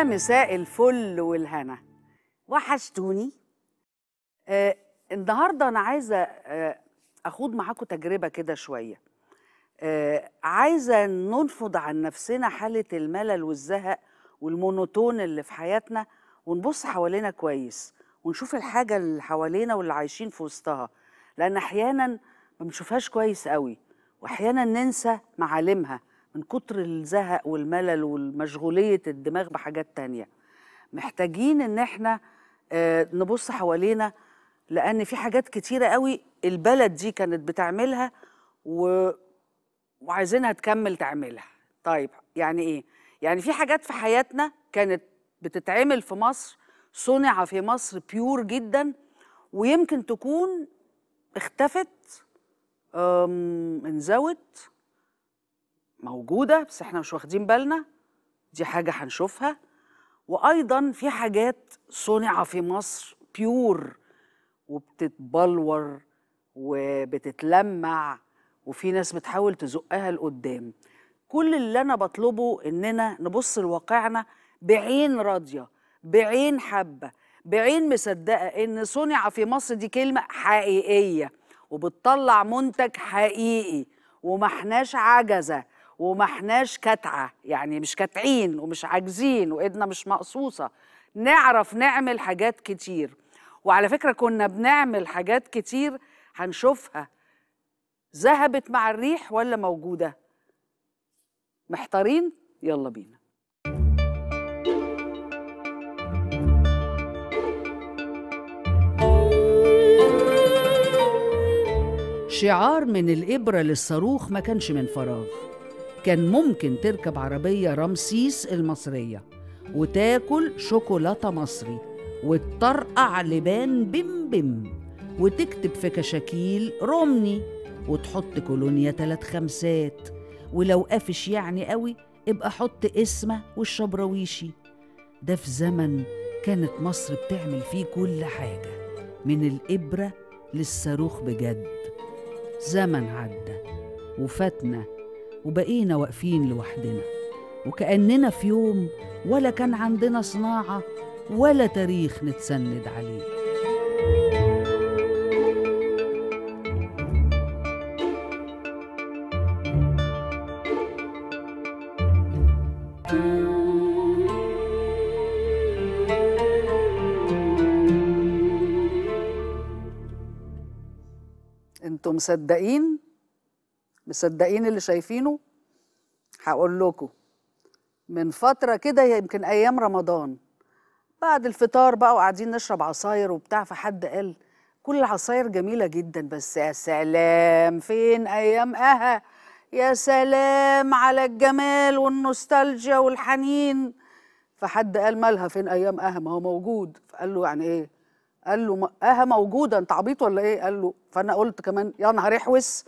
يا مساء الفل والهنا وحشتوني آه النهارده انا عايزه آه اخوض معاكم تجربه كده شويه آه عايزه ننفض عن نفسنا حاله الملل والزهق والمونوتون اللي في حياتنا ونبص حوالينا كويس ونشوف الحاجه اللي حوالينا واللي عايشين في وسطها لان احيانا ما بنشوفهاش كويس قوي واحيانا ننسى معالمها من كتر الزهق والملل والمشغولية الدماغ بحاجات تانية محتاجين ان احنا آه، نبص حوالينا لان في حاجات كتيرة قوي البلد دي كانت بتعملها و... وعايزينها تكمل تعملها طيب يعني ايه يعني في حاجات في حياتنا كانت بتتعمل في مصر صنع في مصر بيور جدا ويمكن تكون اختفت انزوت موجوده بس احنا مش واخدين بالنا دي حاجه هنشوفها وايضا في حاجات صنع في مصر بيور وبتتبلور وبتتلمع وفي ناس بتحاول تزقها لقدام كل اللي انا بطلبه اننا نبص لواقعنا بعين راضيه بعين حبه بعين مصدقه ان صنع في مصر دي كلمه حقيقيه وبتطلع منتج حقيقي وما احناش عجزه وما احناش كتعه يعني مش كاتعين ومش عاجزين وايدنا مش مقصوصه نعرف نعمل حاجات كتير وعلى فكره كنا بنعمل حاجات كتير هنشوفها ذهبت مع الريح ولا موجوده محتارين يلا بينا شعار من الإبرة للصاروخ ما كانش من فراغ كان ممكن تركب عربية رمسيس المصرية وتاكل شوكولاتة مصري وتطرقع لبان بم بم وتكتب في كشاكيل رومني وتحط كولونيا تلات خمسات ولو قافش يعني قوي ابقى حط اسمه والشبراويشي ده في زمن كانت مصر بتعمل فيه كل حاجة من الإبرة للصاروخ بجد زمن عدى وفاتنا وبقينا واقفين لوحدنا وكأننا في يوم ولا كان عندنا صناعة ولا تاريخ نتسند عليه انتم مصدقين مصدقين اللي شايفينه هقول لكم من فتره كده يمكن ايام رمضان بعد الفطار بقى وقاعدين نشرب عصاير وبتاع فحد قال كل العصاير جميله جدا بس يا سلام فين ايام اها يا سلام على الجمال والنوستالجيا والحنين فحد قال مالها فين ايام اها ما هو موجود فقال له يعني ايه قال له اها موجوده انت عبيط ولا ايه قال له فانا قلت كمان يا نهار احوس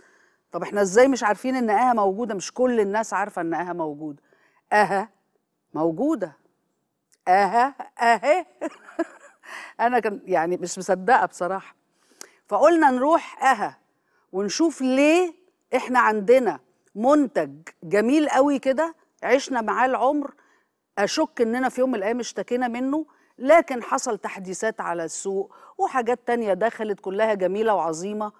طب احنا ازاي مش عارفين ان اها موجوده مش كل الناس عارفه ان اها موجوده اها موجوده اها اهي انا كان يعني مش مصدقه بصراحه فقلنا نروح اها ونشوف ليه احنا عندنا منتج جميل قوي كده عشنا معاه العمر اشك اننا في يوم من الايام اشتكينا منه لكن حصل تحديثات على السوق وحاجات تانية دخلت كلها جميلة وعظيمة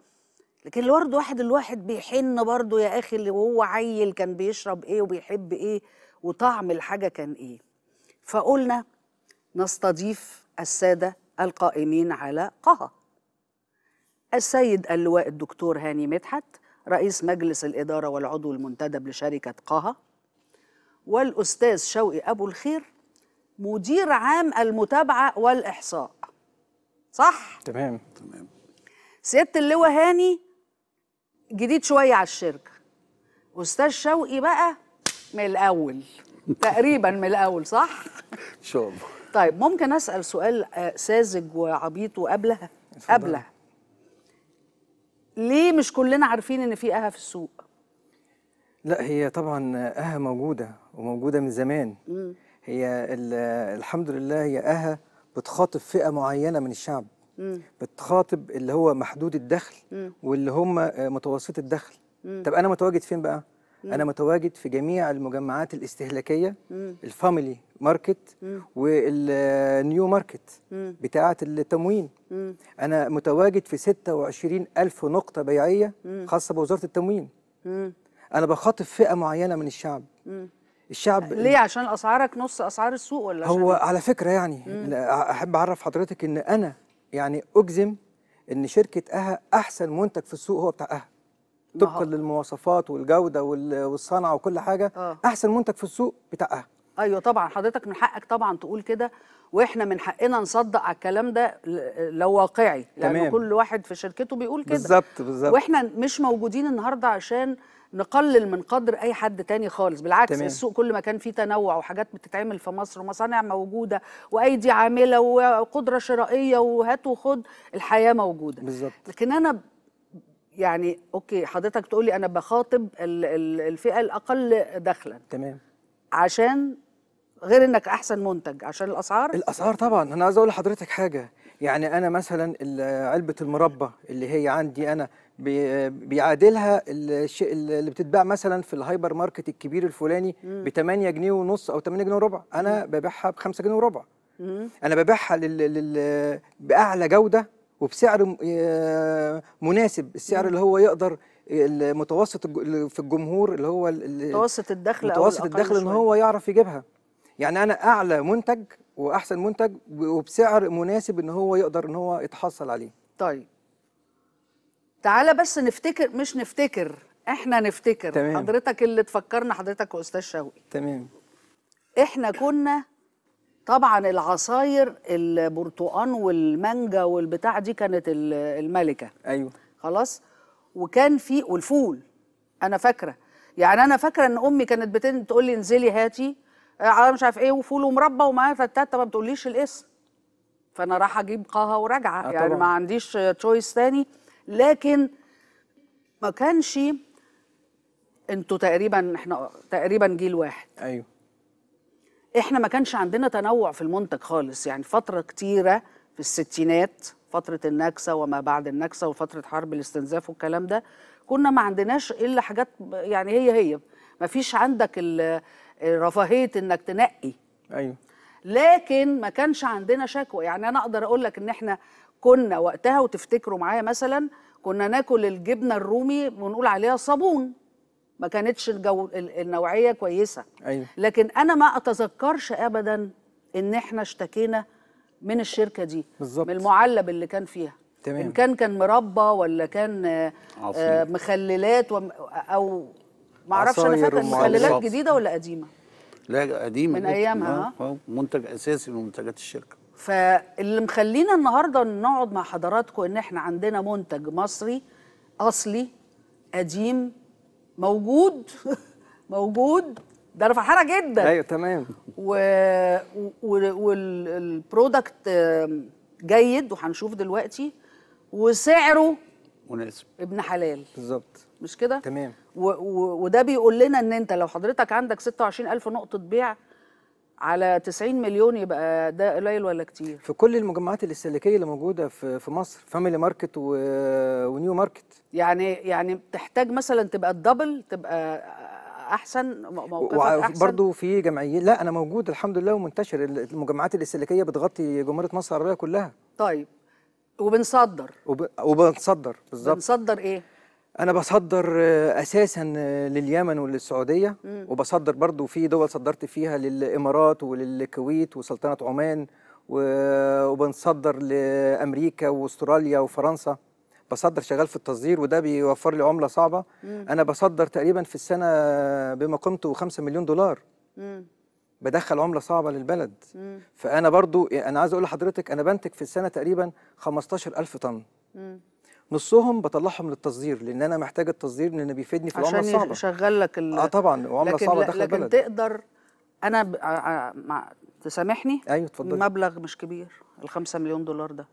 لكن برضه واحد الواحد بيحن برضه يا اخي اللي وهو عيل كان بيشرب ايه وبيحب ايه وطعم الحاجه كان ايه فقلنا نستضيف الساده القائمين على قها السيد اللواء الدكتور هاني مدحت رئيس مجلس الإدارة والعضو المنتدب لشركة قها والأستاذ شوقي أبو الخير مدير عام المتابعة والإحصاء صح؟ تمام تمام سيادة اللواء هاني جديد شويه على الشركه استاذ شوقي بقى من الاول تقريبا من الاول صح ان شاء الله طيب ممكن اسال سؤال آه، ساذج وعبيط وقبلها قبلها ليه مش كلنا عارفين ان في اها في السوق لا هي طبعا اها موجوده وموجوده من زمان هي آه، الحمد لله هي اها بتخاطب فئه معينه من الشعب مم. بتخاطب اللي هو محدود الدخل مم. واللي هم آه، متوسط الدخل مم. طب انا متواجد فين بقى مم. انا متواجد في جميع المجمعات الاستهلاكيه مم. الفاميلي ماركت والنيو آه، ماركت بتاعه التموين مم. انا متواجد في 26 ألف نقطه بيعيه مم. خاصه بوزاره التموين مم. انا بخاطب فئه معينه من الشعب مم. الشعب ليه عشان اسعارك نص اسعار السوق ولا هو إيه؟ على فكره يعني احب اعرف حضرتك ان انا يعني اجزم ان شركه اها احسن منتج في السوق هو بتاع اها طبقا للمواصفات والجوده والصنعه وكل حاجه آه. احسن منتج في السوق بتاع اها ايوه طبعا حضرتك من حقك طبعا تقول كده واحنا من حقنا نصدق على الكلام ده لو واقعي لان تمام. كل واحد في شركته بيقول كده بالظبط بالظبط واحنا مش موجودين النهارده عشان نقلل من قدر اي حد تاني خالص بالعكس تمام. السوق كل ما كان فيه تنوع وحاجات بتتعمل في مصر ومصانع موجوده وايدي عامله وقدره شرائيه وهات وخد الحياه موجوده بالظبط لكن انا يعني اوكي حضرتك تقولي انا بخاطب الفئه الاقل دخلا تمام عشان غير انك احسن منتج عشان الاسعار الاسعار طبعا انا عايز اقول لحضرتك حاجه يعني انا مثلا علبه المربى اللي هي عندي انا بيعادلها الشيء اللي بتتباع مثلا في الهايبر ماركت الكبير الفلاني ب 8 جنيه ونص او 8 جنيه وربع انا ببيعها ب 5 جنيه وربع انا ببيعها باعلى جوده وبسعر آه، مناسب السعر اللي هو يقدر المتوسط في الجمهور اللي هو متوسط الدخل متوسط الدخل ان هو يعرف يجيبها يعني انا اعلى منتج واحسن منتج وبسعر مناسب ان هو يقدر ان هو يتحصل عليه طيب تعالى بس نفتكر مش نفتكر احنا نفتكر تمام. حضرتك اللي تفكرنا حضرتك استاذ شوقي تمام احنا كنا طبعا العصاير البرتقان والمانجا والبتاع دي كانت الملكه ايوه خلاص وكان في والفول انا فاكره يعني انا فاكره ان امي كانت بتقول لي انزلي هاتي على مش عارف ايه وفول ومربى ومعايا فتاته ما بتقوليش الاسم فانا راح اجيب قاها وراجعه آه يعني طبعا. ما عنديش تشويس ثاني لكن ما كانش انتوا تقريبا احنا تقريبا جيل واحد ايوه احنا ما كانش عندنا تنوع في المنتج خالص يعني فتره كتيره في الستينات فتره النكسه وما بعد النكسه وفتره حرب الاستنزاف والكلام ده كنا ما عندناش الا حاجات يعني هي هي ما فيش عندك رفاهيه انك تنقي ايوه لكن ما كانش عندنا شكوى يعني انا اقدر اقول لك ان احنا كنا وقتها وتفتكروا معايا مثلا كنا ناكل الجبنه الرومي ونقول عليها صابون ما كانتش الجو... النوعيه كويسه أيوة. لكن انا ما اتذكرش ابدا ان احنا اشتكينا من الشركه دي بالزبط. من المعلب اللي كان فيها تمام. ان كان كان مربى ولا كان آه مخللات او ما اعرفش انا فاكر مخللات جديده ولا قديمه لا قديمه من ايامها آه،, اه منتج اساسي من منتجات الشركه فاللي مخلينا النهارده نقعد مع حضراتكم ان احنا عندنا منتج مصري اصلي قديم موجود موجود ده انا فرحانه جدا ايوه تمام و... و... والبرودكت جيد وهنشوف دلوقتي وسعره مناسب ابن حلال بالظبط مش كده تمام وده بيقول لنا ان انت لو حضرتك عندك 26000 نقطه بيع على 90 مليون يبقى ده قليل ولا كتير في كل المجمعات الاستهلاكيه اللي موجوده في في مصر فاميلي ماركت ونيو ماركت يعني يعني تحتاج مثلا تبقى الدبل تبقى احسن موقفك احسن برضه في جمعيه لا انا موجود الحمد لله ومنتشر المجمعات الاستهلاكيه بتغطي جمهوريه مصر العربيه كلها طيب وبنصدر وب... وبنصدر بالظبط بنصدر ايه انا بصدر اساسا لليمن وللسعوديه مم. وبصدر برضو في دول صدرت فيها للامارات وللكويت وسلطنه عمان وبنصدر لامريكا واستراليا وفرنسا بصدر شغال في التصدير وده بيوفر لي عمله صعبه مم. انا بصدر تقريبا في السنه بما قيمته 5 مليون دولار مم. بدخل عمله صعبه للبلد مم. فانا برضو انا عايز اقول لحضرتك انا بنتج في السنه تقريبا 15000 طن مم. نصهم بطلعهم للتصدير لان انا محتاج التصدير لان بيفيدني في العمله الصعبه عشان يشغل لك اه طبعا وعمله صعبه داخل لكن البلد تقدر انا ب... آه، آه، مع... تسامحني ايوه اتفضلي مبلغ مش كبير ال 5 مليون دولار ده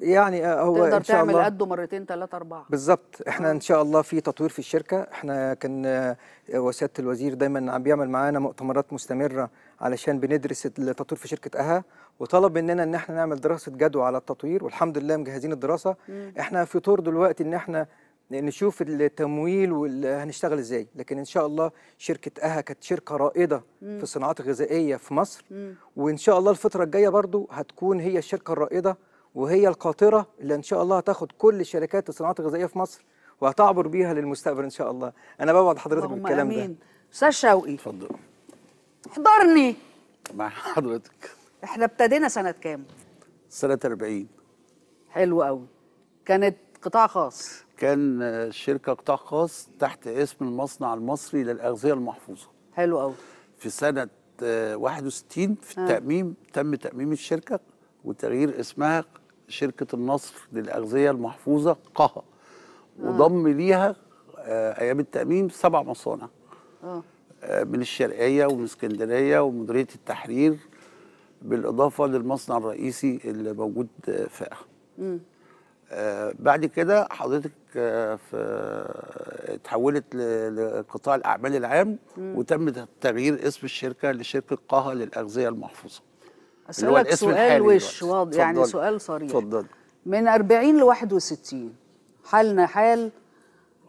يعني آه، هو تقدر إن شاء تعمل قده مرتين ثلاثة أربعة بالظبط احنا إن شاء الله في تطوير في الشركة احنا كان وسيادة الوزير دايما عم بيعمل معانا مؤتمرات مستمرة علشان بندرس التطوير في شركه اها وطلب مننا ان احنا نعمل دراسه جدوى على التطوير والحمد لله مجهزين الدراسه مم. احنا في طور دلوقتي ان احنا نشوف التمويل وهنشتغل ازاي لكن ان شاء الله شركه اها كانت شركه رائده مم. في الصناعات الغذائيه في مصر مم. وان شاء الله الفتره الجايه برضو هتكون هي الشركه الرائده وهي القاطره اللي ان شاء الله هتاخد كل شركات الصناعات الغذائيه في مصر وهتعبر بيها للمستقبل ان شاء الله انا بوعد حضرتك بالكلام أمين. ده استاذ شوقي اتفضل احضرني مع حضرتك احنا ابتدينا سنة كام؟ سنة 40 حلو قوي كانت قطاع خاص كان شركة قطاع خاص تحت اسم المصنع المصري للأغذية المحفوظة حلو قوي في سنة 61 في آه. التأميم آه. تم تأميم الشركة وتغيير اسمها شركة النصر للأغذية المحفوظة قها آه. وضم ليها آه، أيام التأميم سبع مصانع آه. من الشرقيه ومن اسكندريه ومديريه التحرير بالاضافه للمصنع الرئيسي اللي موجود في آه بعد كده حضرتك آه، في اتحولت لقطاع الاعمال العام مم. وتم تغيير اسم الشركه لشركه قها للاغذيه المحفوظه. اسالك سؤال وش واضح يعني سؤال صريح. اتفضل. من 40 ل 61 حالنا حال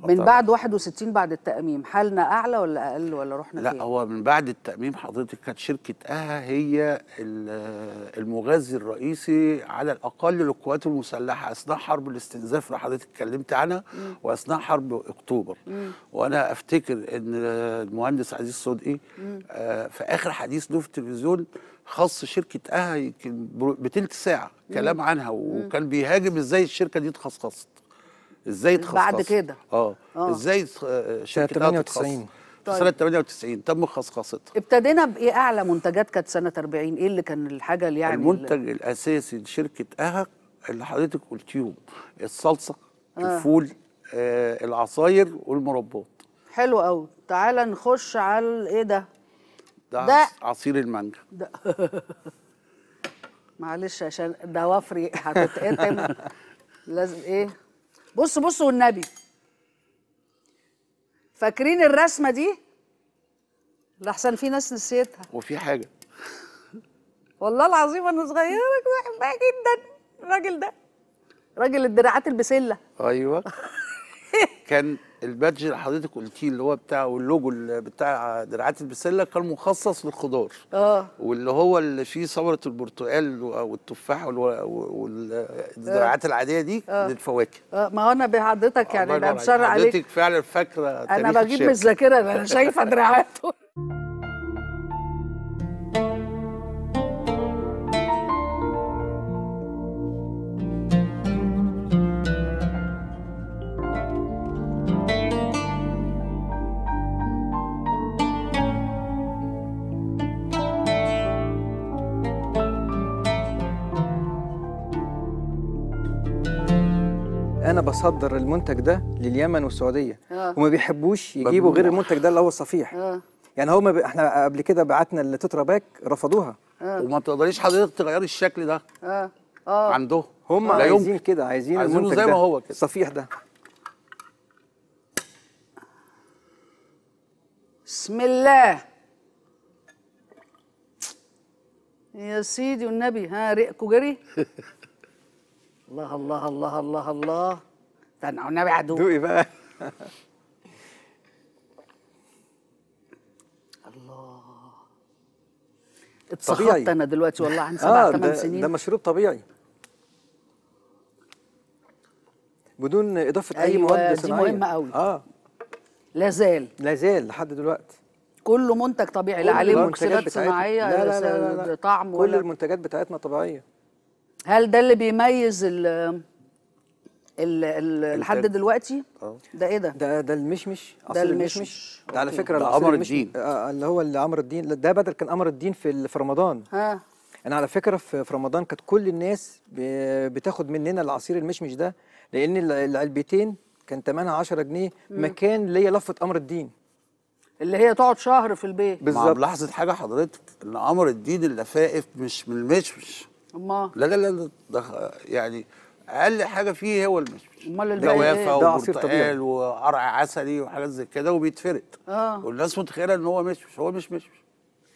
من بعد 61 بعد التأميم حالنا أعلى ولا أقل ولا رحنا لا هو من بعد التأميم حضرتك كانت شركة أها هي المغذي الرئيسي على الأقل للقوات المسلحة أثناء حرب الاستنزاف اللي حضرتك اتكلمت عنها وأثناء حرب أكتوبر مم. وأنا أفتكر إن المهندس عزيز صدقي آه في آخر حديث له في التلفزيون خص شركه اها يمكن بتلت ساعه كلام عنها وكان بيهاجم ازاي الشركه دي اتخصصت ازاي تخصص بعد كده اه, آه. ازاي آه، شركه 98 طيب. سنه 98 تم خصخصتها ابتدينا بايه اعلى منتجات كانت سنه 40 ايه اللي كان الحاجه اللي يعني المنتج اللي... الاساسي لشركه اهق اللي حضرتك قلتيهم الصلصه آه. الفول آه العصاير والمربات حلو قوي تعالى نخش على ايه ده ده, ده عصير المانجا ده معلش عشان دوافري هتتقتل لازم ايه بص بص والنبي فاكرين الرسمه دي لحسن في ناس نسيتها وفي حاجه والله العظيم انا صغيره بحبها جدا الراجل ده راجل الدراعات البسله ايوه كان البادج اللي حضرتك قلتيه اللي هو بتاع واللوجو بتاع دراعات البسله كان مخصص للخضار اه واللي هو اللي فيه ثوره البرتقال والتفاح والدراعات آه. العاديه دي آه. للفواكه اه ما هو انا بحضرتك يعني انا بشرع عليك حضرتك فعلا فاكره انا بجيب من الذاكره انا شايفه دراعاته بصدر المنتج ده لليمن والسعوديه آه. وما بيحبوش يجيبوا غير المنتج ده اللي هو الصفيح آه. يعني هو ب... احنا قبل كده بعتنا التترا باك رفضوها آه. وما تقدريش حضرتك تغيري الشكل ده اه اه عندهم هم آه. عايزين كده عايزين المنتج زي ما هو كده الصفيح ده بسم الله يا سيدي والنبي ها ريقكوا جري الله الله الله الله الله استنى والنبي عدو دوقي بقى الله اتسخطت انا دلوقتي والله عن سبع آه ثمان آه سنين ده مشروب طبيعي بدون اضافه أيوة اي مواد صناعيه دي مهمه قوي اه لا زال لا زال لحد دلوقتي كله منتج طبيعي لا عليه مكسرات صناعيه لا لا لا لا لا. طعم كل ولا. المنتجات بتاعتنا طبيعيه هل ده اللي بيميز لحد دلوقتي اه. ده ايه ده؟ ده ده المشمش ده المشمش ده على فكره ده قمر الدين آه،, آه اللي هو اللي عمر الدين ده بدل كان قمر الدين في في رمضان ها انا على فكره في رمضان كانت كل الناس بتاخد مننا العصير المشمش ده لان العلبتين كان ثمنها 10 جنيه مكان ليا لفه قمر الدين اللي هي تقعد شهر في البيت بالظبط ملاحظه حاجه حضرتك ان قمر الدين اللفائف مش من المشمش امال لا لا لا ده يعني اقل حاجه فيه هو المشمش امال إيه؟ ده جوافه وبرتقال وقرع عسلي وحاجات زي كده وبيتفرد اه والناس متخيله ان هو مشمش هو مش مشمش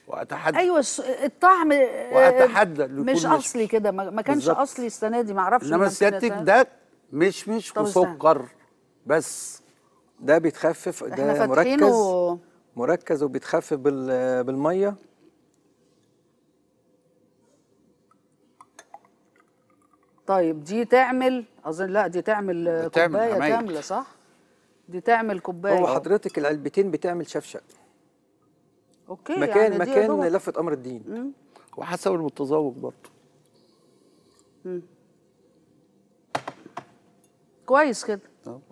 واتحدى ايوه الطعم واتحدى آه، مش اصلي كده ما كانش بالزبط. اصلي السنه دي ما اعرفش انما سيادتك ده مشمش وسكر بس ده بيتخفف ده مركز و... مركز وبيتخفف بالميه طيب دي تعمل اظن لا دي تعمل كوبايه كامله صح دي تعمل كوبايه هو حضرتك العلبتين بتعمل شفشق اوكي مكان يعني مكان لفه امر الدين وحسب المتذوق برضه مم. كويس كده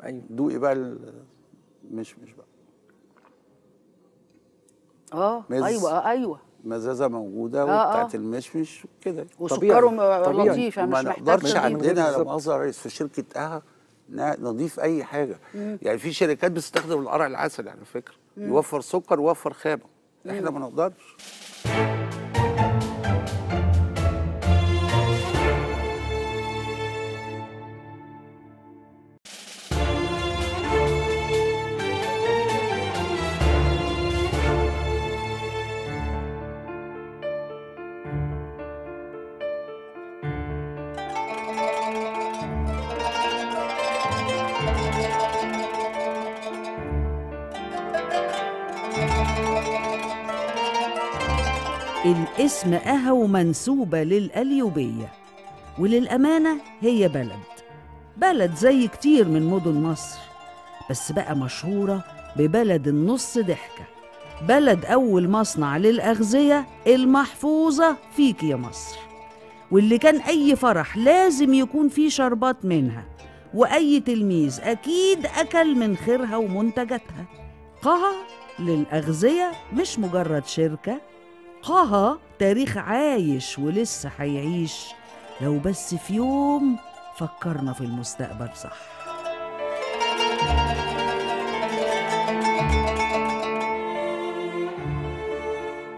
ايوه دوقي بقى مش مش بقى اه ايوه آه، ايوه مزازه موجوده آه، وبتاعت آه. المشمش وكده وسكره لطيفه مش محتاج ما نقدرش عندنا لا مؤاخذه في شركه قهوه نضيف اي حاجه مم. يعني في شركات بتستخدم القرع العسل على فكره يوفر سكر ويوفر خامه احنا ما نقدرش اسم أهو منسوبة للأليوبية وللأمانة هي بلد بلد زي كتير من مدن مصر بس بقى مشهورة ببلد النص ضحكة بلد أول مصنع للأغذية المحفوظة فيك يا مصر واللي كان أي فرح لازم يكون فيه شربات منها وأي تلميذ أكيد أكل من خيرها ومنتجاتها قها للأغذية مش مجرد شركة قها التاريخ عايش ولسه هيعيش لو بس في يوم فكرنا في المستقبل صح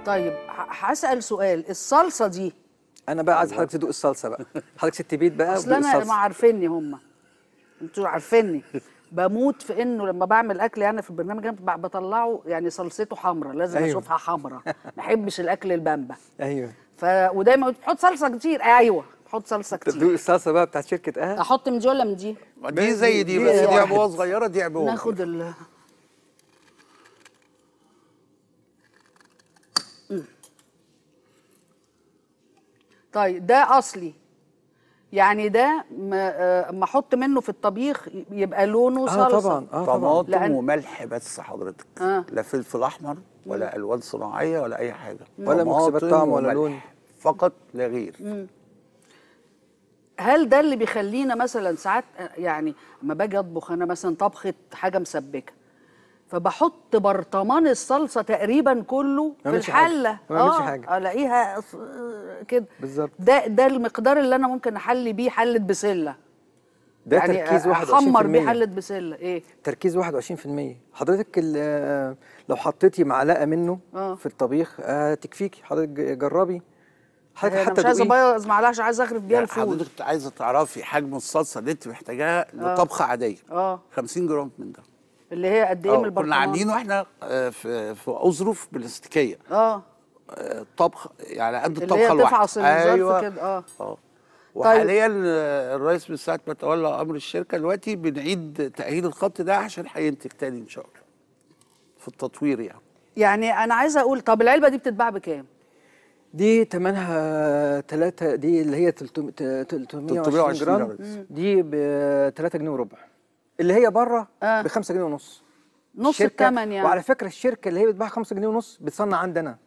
طيب هسأل سؤال الصلصة دي انا بقى عايز حضرتك تدوق الصلصه بقى حضرتك ست بيت بقى اصل انا ما عارفيني هم انتوا عارفيني بموت في انه لما بعمل اكل يعني في البرنامج انا يعني بطلعه يعني صلصته حمراء لازم أيوه. اشوفها حمراء ما احبش الاكل البامبا ايوه ف ودايما بحط صلصه كتير ايوه بحط صلصه كتير تدوق الصلصه بقى بتاعت شركه اهل احط من دي ولا من دي دي زي دي بس دي عبوه صغيره دي عبوه ناخد ال طيب ده اصلي يعني ده آه، ما احط منه في الطبيخ يبقى لونه آه، صلصه اه طبعا اه طبعا طماطم وملح بس حضرتك آه. لا فلفل احمر ولا الوان صناعيه ولا اي حاجه ولا مكسبات طعم ولا لون فقط لا غير هل ده اللي بيخلينا مثلا ساعات آه، يعني لما باجي اطبخ انا مثلا طبخه حاجه مسبكه فبحط برطمان الصلصه تقريبا كله في الحله حاجة. ما اه حاجة. الاقيها كده بالظبط ده ده المقدار اللي انا ممكن احلي بيه حله بسله ده يعني تركيز 21% احمر بيه حله بسله ايه تركيز 21% حضرتك لو حطيتي معلقه منه آه. في الطبيخ آه تكفيكي حضرتك جربي حضرتك إيه، حتى مش عايزه ابيض معلقه عشان عايزه اغرف بيها الفول حضرتك عايزه تعرفي حجم الصلصه اللي انت محتاجاها آه. لطبخه عاديه اه 50 جرام من ده اللي هي قد ايه آه، من البرطمان كنا عاملينه احنا آه، في في اظرف بلاستيكيه آه. اه طبخ يعني قد الطبخه الواحده تفعص أيوة. كده اه أيوة. اه وحاليا طيب. الرئيس من ساعه ما تولى امر الشركه دلوقتي بنعيد تاهيل الخط ده عشان هينتج تاني ان شاء الله في التطوير يعني يعني انا عايز اقول طب العلبه دي بتتباع بكام؟ دي ثمنها ثلاثة دي اللي هي 320 جرام دي ب 3 جنيه وربع اللي هي بره آه. ب 5 جنيه ونص نص الثمن يعني وعلى فكره الشركه اللي هي بتباع 5 جنيه ونص بتصنع عندنا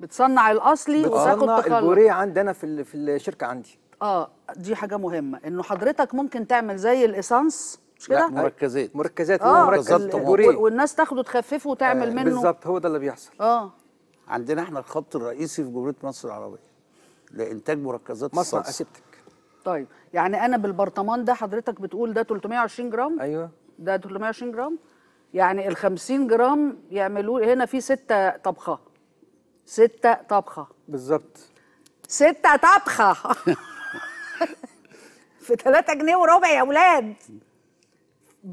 بتصنع الاصلي بتصنع البوريه عندنا في في الشركه عندي اه دي حاجه مهمه انه حضرتك ممكن تعمل زي الاسانس مش كده مركزات مركزات آه مركزات والناس تاخده تخففه وتعمل آه منه بالظبط هو ده اللي بيحصل اه عندنا احنا الخط الرئيسي في جمهوريه مصر العربيه لانتاج مركزات مصنع اسيبتك طيب يعني انا بالبرطمان ده حضرتك بتقول ده 320 جرام ايوه ده 320 جرام يعني ال 50 جرام يعملوا هنا في ستة طبخه ستة طبخه بالظبط ستة طبخه في 3 جنيه وربع يا اولاد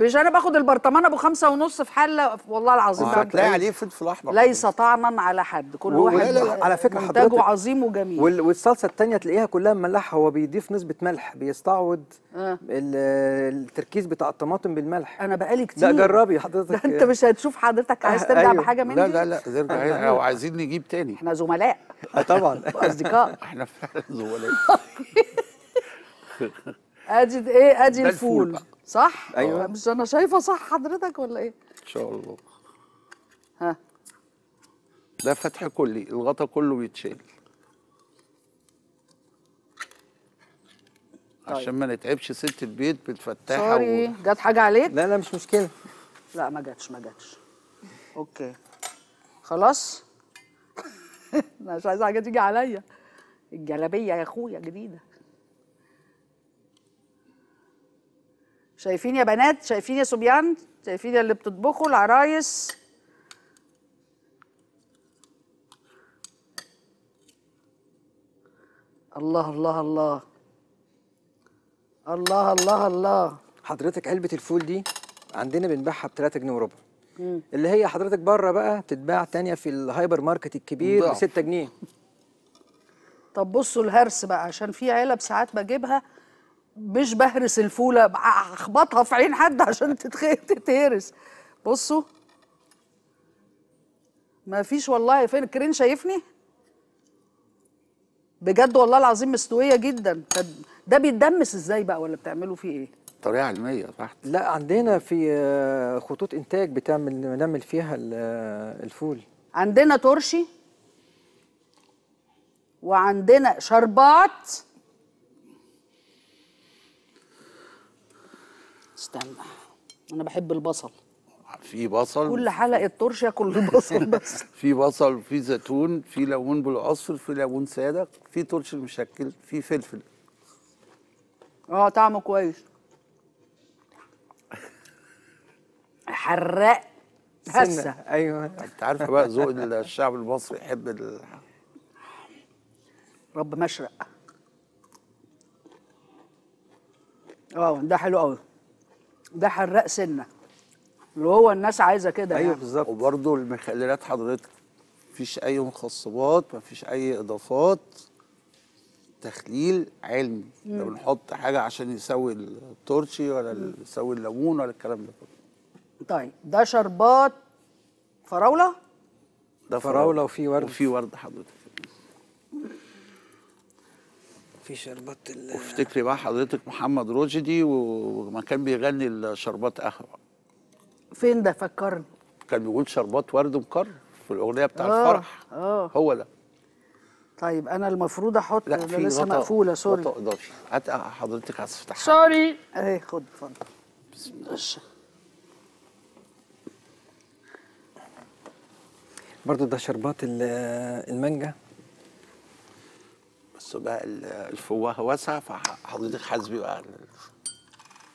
انا باخد البرطمان ابو خمسة ونص في حله والله العظيم هتلاقي عليه فلفل احمر ليس طعما على حد كل واحد لا لا على فكره حضرتك عظيم وجميل والصلصه الثانيه تلاقيها كلها مملحه هو بيضيف نسبه ملح بيستعوض آه. التركيز بتاع الطماطم بالملح انا بقالي كتير لا جربي حضرتك انت مش هتشوف حضرتك عايز أه، ترجع أيوه. بحاجه مني لا لا لا ترجع لو عايزين نجيب تاني احنا زملاء أه، طبعا اصدقاء احنا فعلا زملاء ادي ايه ادي الفول صح ايوه مش انا شايفه صح حضرتك ولا ايه ان شاء الله ها ده فتح كلي الغطا كله بيتشال طيب. عشان ما نتعبش ست البيت بتفتحها سوري و... جت حاجه عليك لا لا مش مشكله لا ما جاتش ما جاتش اوكي خلاص انا مش عايزه حاجه تيجي عليا الجلابيه يا اخويا جديده شايفين يا بنات شايفين يا صبيان شايفين اللي بتطبخوا العرايس الله الله الله الله الله الله حضرتك علبه الفول دي عندنا بنبيعها ب 3 جنيه وربع اللي هي حضرتك بره بقى بتتباع تانية في الهايبر ماركت الكبير ب 6 جنيه طب بصوا الهرس بقى عشان في علب ساعات بجيبها مش بهرس الفوله اخبطها في عين حد عشان تتهرس بصوا ما فيش والله فين الكرين شايفني بجد والله العظيم مستويه جدا ده بيتدمس ازاي بقى ولا بتعملوا فيه ايه طريقه علميه صح لا عندنا في آه، خطوط انتاج بتعمل نعمل فيها آه، الفول عندنا ترشي وعندنا شربات استنى انا بحب البصل في بصل كل حلقه طرش ياكل بصل بس في بصل في زيتون في ليمون بالعصر في ليمون ساده في طرش المشكل في فلفل اه طعمه كويس حرق هسه ايوه انت عارفه بقى ذوق الشعب المصري يحب ال... رب مشرق اه ده حلو قوي ده حراق سنه اللي هو الناس عايزه كده ايوه يعني. بالظبط وبرده المخللات حضرتك مفيش اي مخصبات مفيش اي اضافات تخليل علمي مم. لو بنحط حاجه عشان يسوي التورشي ولا يسوي الليمون ولا الكلام ده كله طيب ده شربات فراوله ده فراوله وفي ورد وفي ورد حضرتك في شربات ال وافتكري بقى حضرتك محمد روجدي وما كان بيغني الشربات قهوه فين ده فكرني كان بيقول شربات ورد مكر في الاغنيه بتاع أوه الفرح اه هو ده طيب انا المفروض احط لا في لسه مقفوله سوري ما تقدرش هات حضرتك هتفتحها سوري اهي خد اتفضل بسم الله برضه ده شربات المانجا بقى الفواه واسعه فحضرتك حاسبي بقى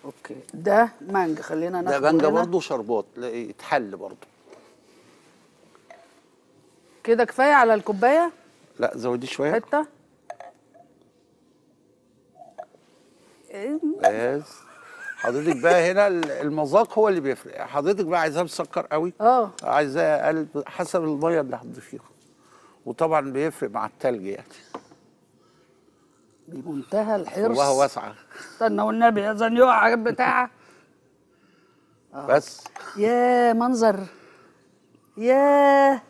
اوكي ده مانجا خلينا ناخد ده مانجا برضه شربات يتحل إيه، برضه كده كفايه على الكوبايه لا زودي شويه حته إيه؟ بس حضرتك بقى هنا المذاق هو اللي بيفرق حضرتك بقى عايزاه مسكر قوي اه عايزاه اقل حسب الميه اللي هتضيفيها وطبعا بيفرق مع التلج يعني بمنتهى الحرص الله واسعة استنى والنبي اذا يقع بتاعه بس آه. يا منظر يا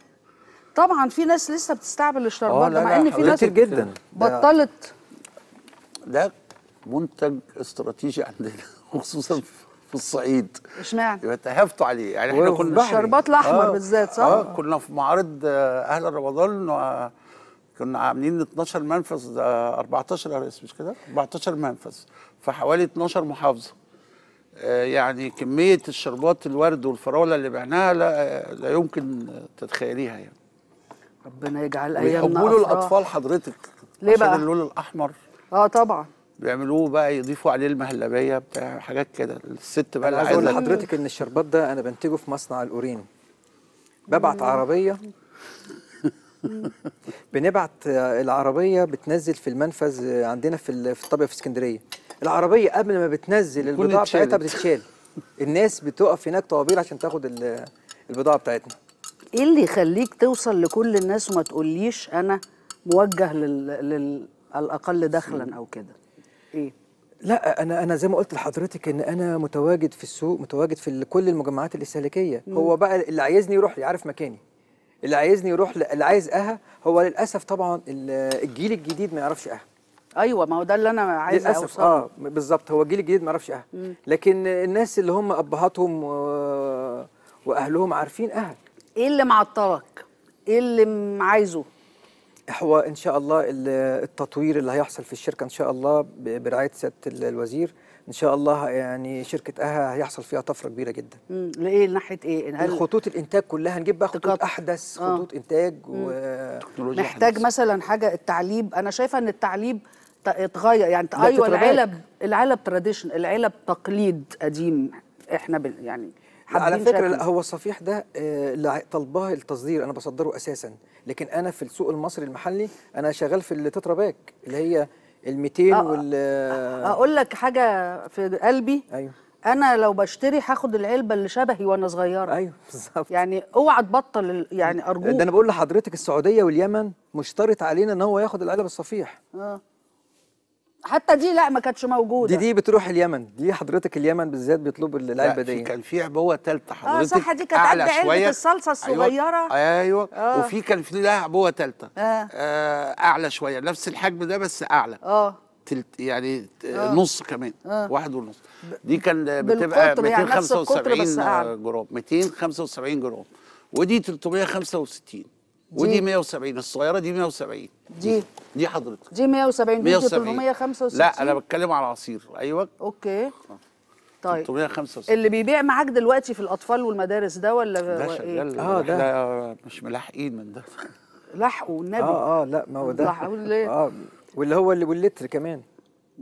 طبعا في ناس لسه بتستعمل الشربات آه، مع ان في ناس جدا بطلت ده منتج استراتيجي عندنا خصوصا في الصعيد اشمعنى؟ يبقى اتهفتوا عليه يعني احنا كنا الشربات الاحمر آه بالذات صح؟ اه كنا في معارض آه، اهل رمضان كنا عاملين 12 منفذ 14 آه، يا مش كده 14 منفذ في حوالي 12 محافظه آه، يعني كميه الشربات الورد والفراوله اللي بعناها لا, آه، لا يمكن تتخيليها يعني ربنا يجعل ايامنا له الاطفال حضرتك ليه بقى عشان اللون الاحمر اه طبعا بيعملوه بقى يضيفوا عليه المهلبيه بتاع حاجات كده الست بقى اللي عايزه حضرتك لحضرتك ان الشربات ده انا بنتجه في مصنع الاورين ببعت عربيه بنبعت العربيه بتنزل في المنفذ عندنا في في في اسكندريه العربيه قبل ما بتنزل البضاعه بتاعتها بتتشال الناس بتقف هناك طوابير عشان تاخد البضاعه بتاعتنا ايه اللي يخليك توصل لكل الناس وما تقوليش انا موجه للاقل لل... الاقل دخلا او كده ايه لا انا انا زي ما قلت لحضرتك ان انا متواجد في السوق متواجد في كل المجمعات الاستهلاكيه هو بقى اللي عايزني يروح لي عارف مكاني اللي عايزني يروح ل... اللي عايز اها هو للاسف طبعا الجيل الجديد ما يعرفش اها ايوه ما هو ده اللي انا عايز للاسف اوصله اه بالظبط هو الجيل الجديد ما يعرفش اها لكن الناس اللي هم ابهاتهم و... واهلهم عارفين اها ايه اللي معطلك ايه اللي عايزه هو ان شاء الله التطوير اللي هيحصل في الشركه ان شاء الله برعايه سياده الوزير ان شاء الله يعني شركه اها هيحصل فيها طفره كبيره جدا امم لايه ناحيه ايه خطوط الانتاج كلها هنجيب بقى خطوط احدث آه. خطوط آه. انتاج وتكنولوجيا محتاج حدث. مثلا حاجه التعليب انا شايفه ان التعليب اتغير يعني ايوه العلب العلب تراديشن العلب تقليد قديم احنا يعني على فكره لا هو الصفيح ده آه، طلباه التصدير انا بصدره اساسا لكن انا في السوق المصري المحلي انا شغال في التترا باك اللي هي ال 200 وال اقول لك حاجه في قلبي ايوه انا لو بشتري هاخد العلبه اللي شبهي وانا صغيره ايوه بالظبط يعني اوعى تبطل يعني ارجوك ده انا بقول لحضرتك السعوديه واليمن مشترط علينا ان هو ياخد العلب الصفيح اه حتى دي لا ما كانتش موجوده دي دي بتروح اليمن دي حضرتك اليمن بالذات بيطلبوا اللعبه دي كان في عبوه ثالثه حضرتك اه صح دي كانت قد علبه الصلصه أيوة. الصغيره ايوه, أيوة. آه. وفي كان في لها عبوه ثالثه آه. آه اعلى شويه نفس الحجم ده بس اعلى اه تلت يعني آه. نص كمان آه. واحد ونص دي كان بتبقى 275 يعني جرام 275 جرام ودي 365 ودي 170 الصغيره دي 170 دي دي حضرتك دي 170 دي 365 لا انا بتكلم على عصير ايوه اوكي آه. طيب 365 اللي بيبيع معاك دلوقتي في الاطفال والمدارس ده ولا ده ايه؟ اه ده مش ملاحقين من ده لحقوا النبي اه اه لا ما هو ده لحقوا ليه؟ اه واللي هو اللي واللتر كمان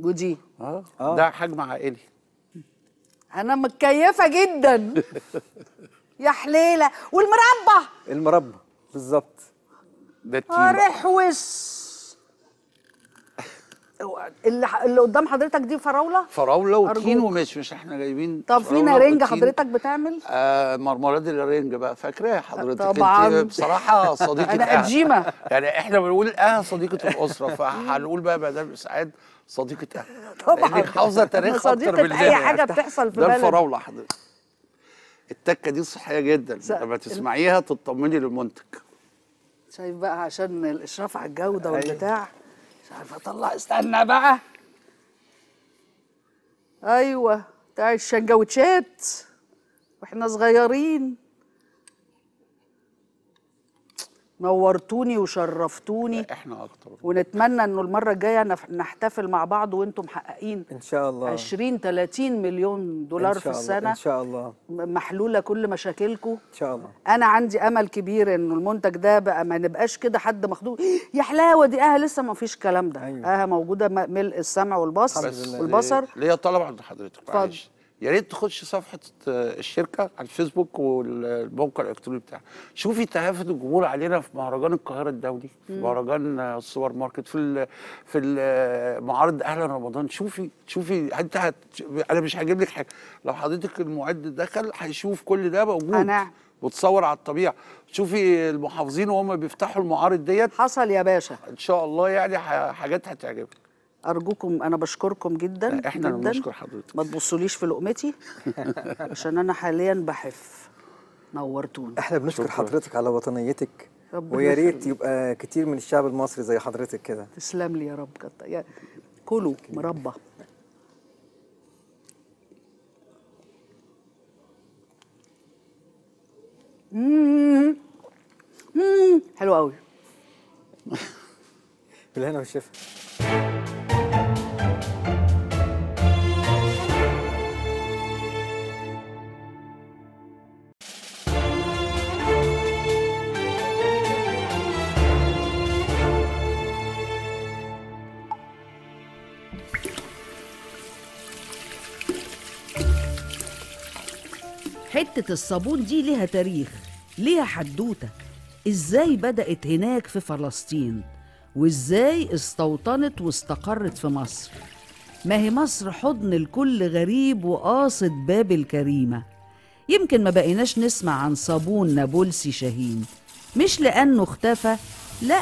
ودي اه, آه. ده حجم عائلي انا متكيفه جدا يا حليله والمربى المربى بالظبط ده التيم وش اللي اللي قدام حضرتك دي فراوله فراوله وطين ومش مش احنا جايبين طب في نارنج حضرتك بتعمل آه مرمرات الرنجه بقى فاكره حضرتك طبعا بصراحه صديقه انا قديمه يعني احنا بنقول اه صديقه الاسره فهنقول بقى بدل اسعاد صديقه اه طبعا حافظه تاريخ اكتر من اي حاجه بتحصل في ده الفراوله حضرتك التكه دي صحيه جدا لما تسمعيها تطمني للمنتج شايف بقى عشان الاشراف على الجوده أيوه. والبتاع مش عارفه اطلع استنى بقى ايوه بتاع الشنجوتشات واحنا صغيرين نورتوني وشرفتوني احنا اكتر ونتمنى انه المره الجايه نحتفل مع بعض وانتم محققين ان شاء الله 20 30 مليون دولار إن شاء الله. في السنه ان شاء الله محلوله كل مشاكلكم ان شاء الله انا عندي امل كبير انه المنتج ده بقى ما نبقاش كده حد مخدوع يا حلاوه دي اه لسه ما فيش الكلام ده أيوة. اه موجوده ملء السمع والبصر والبصر ليه طلب عند حضرتك معلش يا ريت تخش صفحه آه، الشركه على الفيسبوك والموقع الالكتروني بتاعها شوفي تهافت الجمهور علينا في مهرجان القاهره الدولي في مم. مهرجان آه، السوبر ماركت في في آه، معارض اهلا رمضان شوفي شوفي انت هت... انا مش هجيب لك حاجه لو حضرتك المعد دخل هيشوف كل ده موجود أنا. وتصور على الطبيعه شوفي المحافظين وهم بيفتحوا المعارض ديت حصل يا باشا ان شاء الله يعني حاجات هتعجبك ارجوكم انا بشكركم جدا احنا بنشكر حضرتك ما تبصوليش في لقمتي عشان انا حاليا بحف نورتوني احنا بنشكر حضرتك على وطنيتك ويا ريت يبقى كتير من الشعب المصري زي حضرتك كده تسلم لي يا رب يا كلوا مربى حلو قوي بالهنا والشفا حتة الصابون دي ليها تاريخ ليها حدوتة إزاي بدأت هناك في فلسطين وإزاي استوطنت واستقرت في مصر ما هي مصر حضن لكل غريب وقاصد باب الكريمة يمكن ما بقيناش نسمع عن صابون نابلسي شاهين مش لأنه اختفى لأ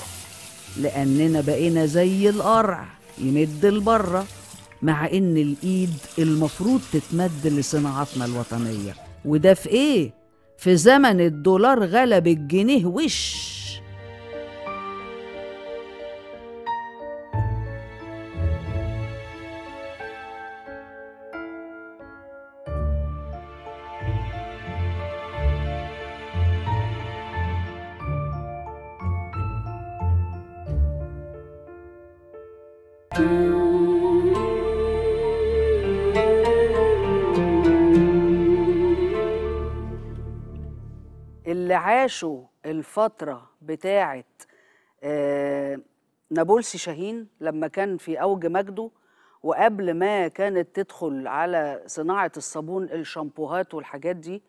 لأننا بقينا زي القرع يمد البره مع إن الإيد المفروض تتمد لصناعتنا الوطنية وده في ايه في زمن الدولار غلب الجنيه وش عاشوا الفترة بتاعة آه، نابلسي شاهين لما كان في أوج مجده وقبل ما كانت تدخل على صناعة الصابون الشامبوهات والحاجات دي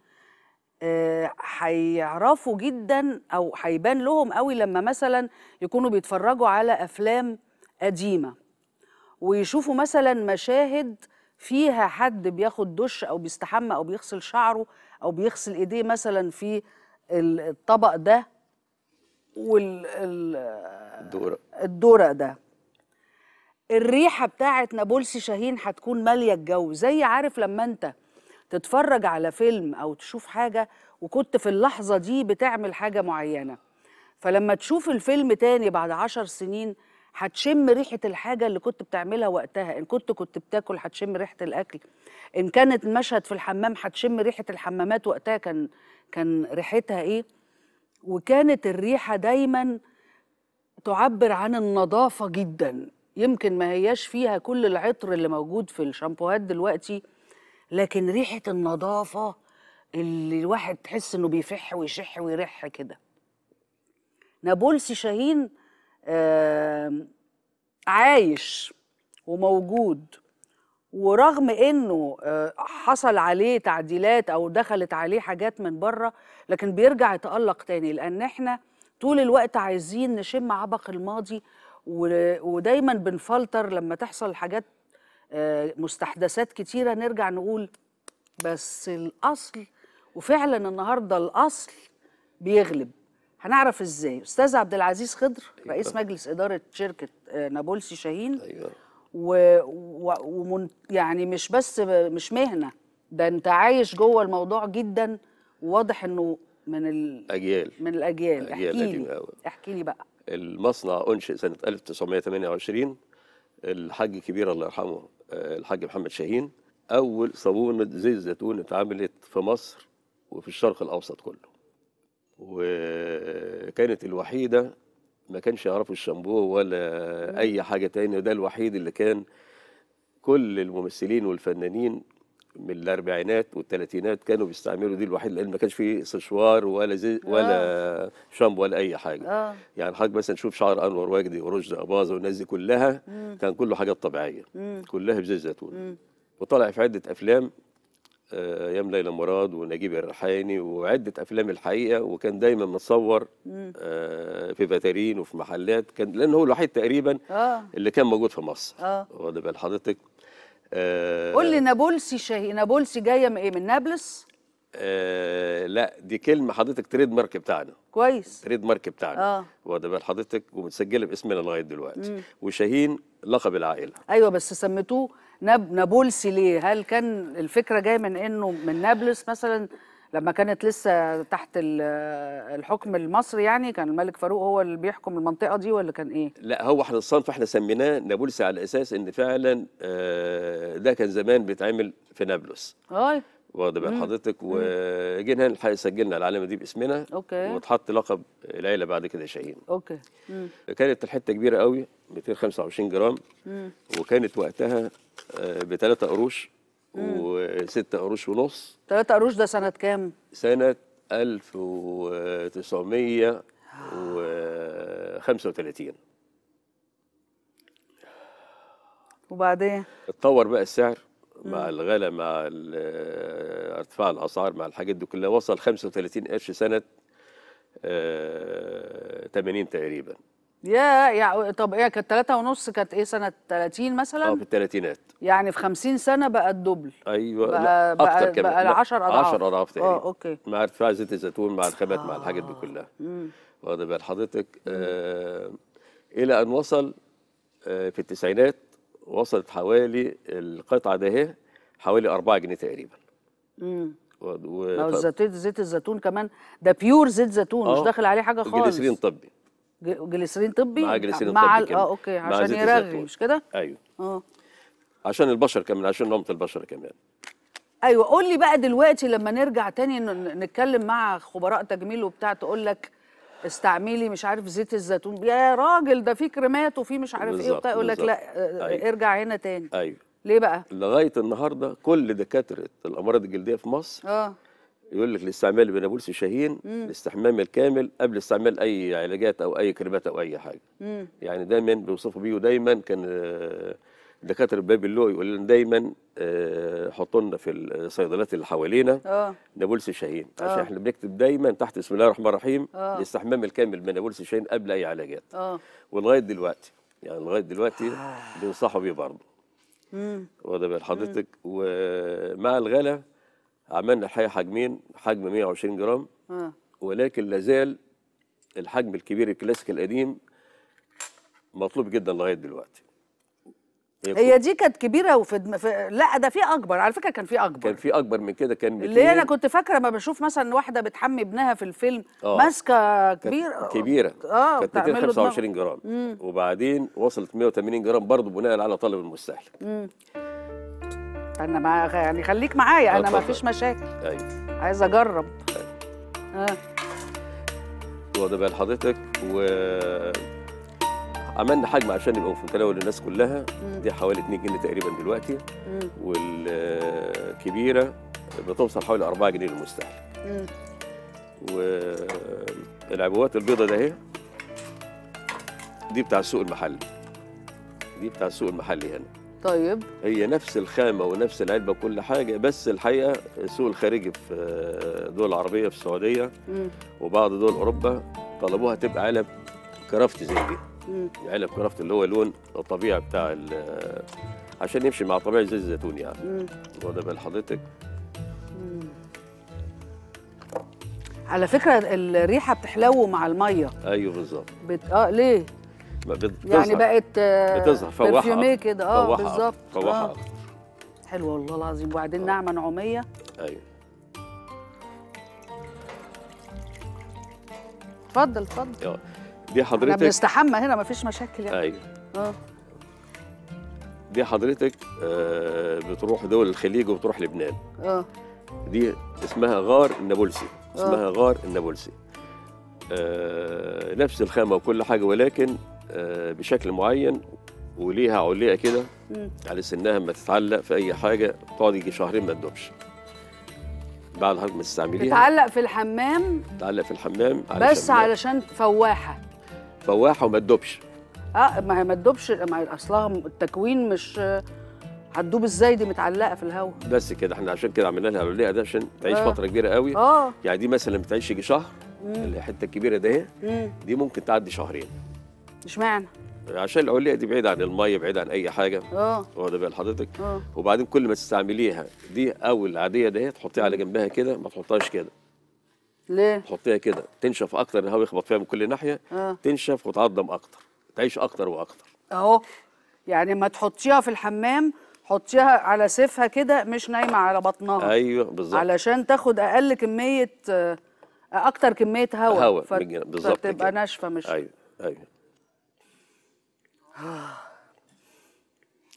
آه، هيعرفوا جدا أو هيبان لهم قوي لما مثلا يكونوا بيتفرجوا على أفلام قديمة ويشوفوا مثلا مشاهد فيها حد بياخد دش او بيستحمى او بيغسل شعره او بيغسل ايديه مثلا في الطبق ده وال الدورق ده الريحه بتاعه نابلسي شاهين هتكون ماليه الجو زي عارف لما انت تتفرج على فيلم او تشوف حاجه وكنت في اللحظه دي بتعمل حاجه معينه فلما تشوف الفيلم تاني بعد عشر سنين هتشم ريحه الحاجه اللي كنت بتعملها وقتها ان كنت كنت بتاكل هتشم ريحه الاكل ان كانت مشهد في الحمام هتشم ريحه الحمامات وقتها كان كان ريحتها ايه وكانت الريحه دايما تعبر عن النظافه جدا يمكن ما هياش فيها كل العطر اللي موجود في الشامبوهات دلوقتي لكن ريحه النظافه اللي الواحد تحس انه بيفح ويشح ويرح كده نابلسي شاهين آه عايش وموجود ورغم انه آه، حصل عليه تعديلات او دخلت عليه حاجات من بره لكن بيرجع يتالق تاني لان احنا طول الوقت عايزين نشم عبق الماضي ودايما بنفلتر لما تحصل حاجات آه، مستحدثات كتيره نرجع نقول بس الاصل وفعلا النهارده الاصل بيغلب هنعرف ازاي استاذ عبد العزيز خضر أيوة. رئيس مجلس اداره شركه آه، نابلسي شاهين أيوة. و... و... ومن... يعني مش بس مش مهنه ده انت عايش جوه الموضوع جدا واضح انه من الاجيال من الاجيال احكي لي احكي لي بقى المصنع انشئ سنه 1928 الحاج كبير الله يرحمه آه، الحاج محمد شاهين اول صابونه زيت زيتون اتعملت في مصر وفي الشرق الاوسط كله وكانت الوحيده ما كانش يعرفوا الشامبو ولا اي حاجه تاني وده الوحيد اللي كان كل الممثلين والفنانين من الاربعينات والثلاثينات كانوا بيستعملوا دي الوحيد لان ما كانش فيه سشوار ولا زي آه. ولا آه. شامبو ولا اي حاجه آه. يعني حضرتك مثلا تشوف شعر انور وجدي ورشدي اباظه والناس دي كلها مم. كان كله حاجات طبيعيه مم. كلها بزيت زيتون وطلع في عده افلام آه، ايام ليلى مراد ونجيب الريحاني وعده افلام الحقيقه وكان دايما متصور آه، في فاترين وفي محلات كان لان هو الوحيد تقريبا آه. اللي كان موجود في مصر اه واخد بال حضرتك آه قول لي نابلسي شاهي نابلسي جايه من ايه من نابلس آه لا دي كلمه حضرتك تريد مارك بتاعنا كويس تريد مارك بتاعنا اه واخد بال حضرتك ومتسجله باسمنا لغايه دلوقتي وشاهين لقب العائله ايوه بس سميتوه ناب نابولسي ليه؟ هل كان الفكره جايه من انه من نابلس مثلا لما كانت لسه تحت الحكم المصري يعني كان الملك فاروق هو اللي بيحكم المنطقه دي ولا كان ايه؟ لا هو احنا الصنف احنا سميناه نابلسي على اساس ان فعلا آه، ده كان زمان بيتعمل في نابلس. اه واخده بال حضرتك وجينا هنا الحقيقه سجلنا العلامه دي باسمنا اوكي واتحط لقب العيله بعد كده شاهين اوكي كانت الحته كبيره قوي 225 جرام وكانت وقتها آه، ب 3 قروش و6 قروش ونص 3 قروش ده سنه كام؟ سنه 1935 وبعدين اتطور بقى السعر مع الغلا مع ارتفاع آه، الاسعار مع الحاجات دي كلها وصل 35 قرش سنه 80 آه، تقريبا يا يعني طب ايه كانت 3 ونص كانت ايه سنه 30 مثلا اه في الثلاثينات يعني في 50 سنه بقى الدبل ايوه بقى لا بقى اكتر كمان بقى 10 اضعاف 10 اضعاف آه، تقريبا اه اوكي مع ارتفاع زيت الزيتون مع الخامات آه. مع الحاجات دي كلها واخد بال حضرتك آه الى ان وصل آه في التسعينات وصلت حوالي القطعه ده حوالي 4 جنيه تقريبا امم و... الزيت زيت الزيتون كمان ده بيور زيت زيتون مش آه. داخل عليه حاجه خالص جليسرين طبي جليسرين طبي مع جليسرين مع طبي اه اوكي عشان يرغي مش كده ايوه اه عشان البشر كمان عشان نومه البشر كمان ايوه قول لي بقى دلوقتي لما نرجع تاني نتكلم مع خبراء تجميل وبتاع تقول لك استعملي مش عارف زيت الزيتون يا راجل ده في كريمات وفي مش عارف ايه وبتاع يقول لك لا آه، أيوة. ارجع هنا تاني ايوه ليه بقى؟ لغايه النهارده كل دكاتره الامراض الجلديه في مصر اه يقول لك الاستعمال بنابلس شاهين الاستحمام الكامل قبل استعمال اي علاجات او اي كريمات او اي حاجه مم. يعني دايما بيوصفوا بيه دايما كان آه، دكاتره باب اللو يقول لنا دايما آه، حطوا لنا في الصيدليات اللي حوالينا آه. نابلس شاهين عشان آه. احنا بنكتب دايما تحت بسم الله الرحمن الرحيم الاستحمام الكامل من نابلس شاهين قبل اي علاجات ولغايه دلوقتي يعني لغايه دلوقتي بينصحوا بيه برضه واخد بال حضرتك ومع الغلا عملنا الحقيقه حجمين حجم 120 جرام ولكن لازال الحجم الكبير الكلاسيك القديم مطلوب جدا لغايه دلوقتي هي دي كانت كبيره وفي في... لا ده في اكبر على فكره كان في اكبر كان في اكبر من كده كان اللي انا كنت فاكره ما بشوف مثلا واحده بتحمي ابنها في الفيلم آه. ماسكه كبيره كبيره اه كانت 225 جرام مم. وبعدين وصلت 180 جرام برضه بناء على طلب المستهلك انا مع... يعني خليك معايا انا ما فيش مشاكل ايوه عايز اجرب ايوه اه هو ده بقى لحضرتك و عملنا حجم عشان نبقى في متناول الناس كلها دي حوالي 2 جنيه تقريبا دلوقتي والكبيره بتوصل حوالي 4 جنيه للمستهلك والعبوات البيضه ده اهي دي بتاع السوق المحلي دي بتاع السوق المحلي هنا طيب هي نفس الخامه ونفس العلبه كل حاجه بس الحقيقه السوق الخارجي في دول العربيه في السعوديه وبعض دول اوروبا طلبوها تبقى علب كرافت زي دي علب يعني كرفت اللي هو لون الطبيعي بتاع عشان يمشي مع طبيعي زي الزيتون يعني واخده بقى لحضرتك على فكره الريحه بتحلو مع الميه ايوه بالظبط بت... اه ليه يعني بتظهر يعني بقت آه، بتظهر فواحه كده اه بالظبط فواحه آه. حلوه والله العظيم وبعدين آه. نعمه نعوميه ايوه اتفضل اتفضل دي حضرتك احنا بنستحمى هنا مفيش مشاكل يعني ايوه اه دي حضرتك آه بتروح دول الخليج وبتروح لبنان اه دي اسمها غار النابلسي آه. اسمها أوه. غار النابلسي آه نفس الخامه وكل حاجه ولكن آه بشكل معين وليها عليه كده على سنها ما تتعلق في اي حاجه تقعد يجي شهرين ما تدوبش بعد حضرتك ما تستعمليها بتعلق في الحمام بتعلق في الحمام علشان بس علشان فواحه فواحه وما تدوبش اه ما هي ما تدوبش ما هي اصلها التكوين مش هتدوب ازاي دي متعلقه في الهواء بس كده احنا عشان كده عملنا لها لوليه ده عشان تعيش آه. فتره كبيره قوي اه يعني دي مثلا بتعيش يجي شهر الحته الكبيره ده دي ممكن تعدي شهرين اشمعنى؟ عشان العليه دي بعيده عن الميه بعيده عن اي حاجه اه واخده بال حضرتك اه وبعدين كل ما تستعمليها دي او العاديه ده تحطيها على جنبها كده ما تحطهاش كده ليه؟ تحطيها كده تنشف اكتر الهواء يخبط فيها من كل ناحيه آه. تنشف وتعضم اكتر تعيش اكتر واكتر اهو يعني ما تحطيها في الحمام حطيها على سيفها كده مش نايمه على بطنها ايوه بالظبط علشان تاخد اقل كميه اكتر كميه هواء هواء بالظبط فتبقى ناشفه مش ايوه ايوه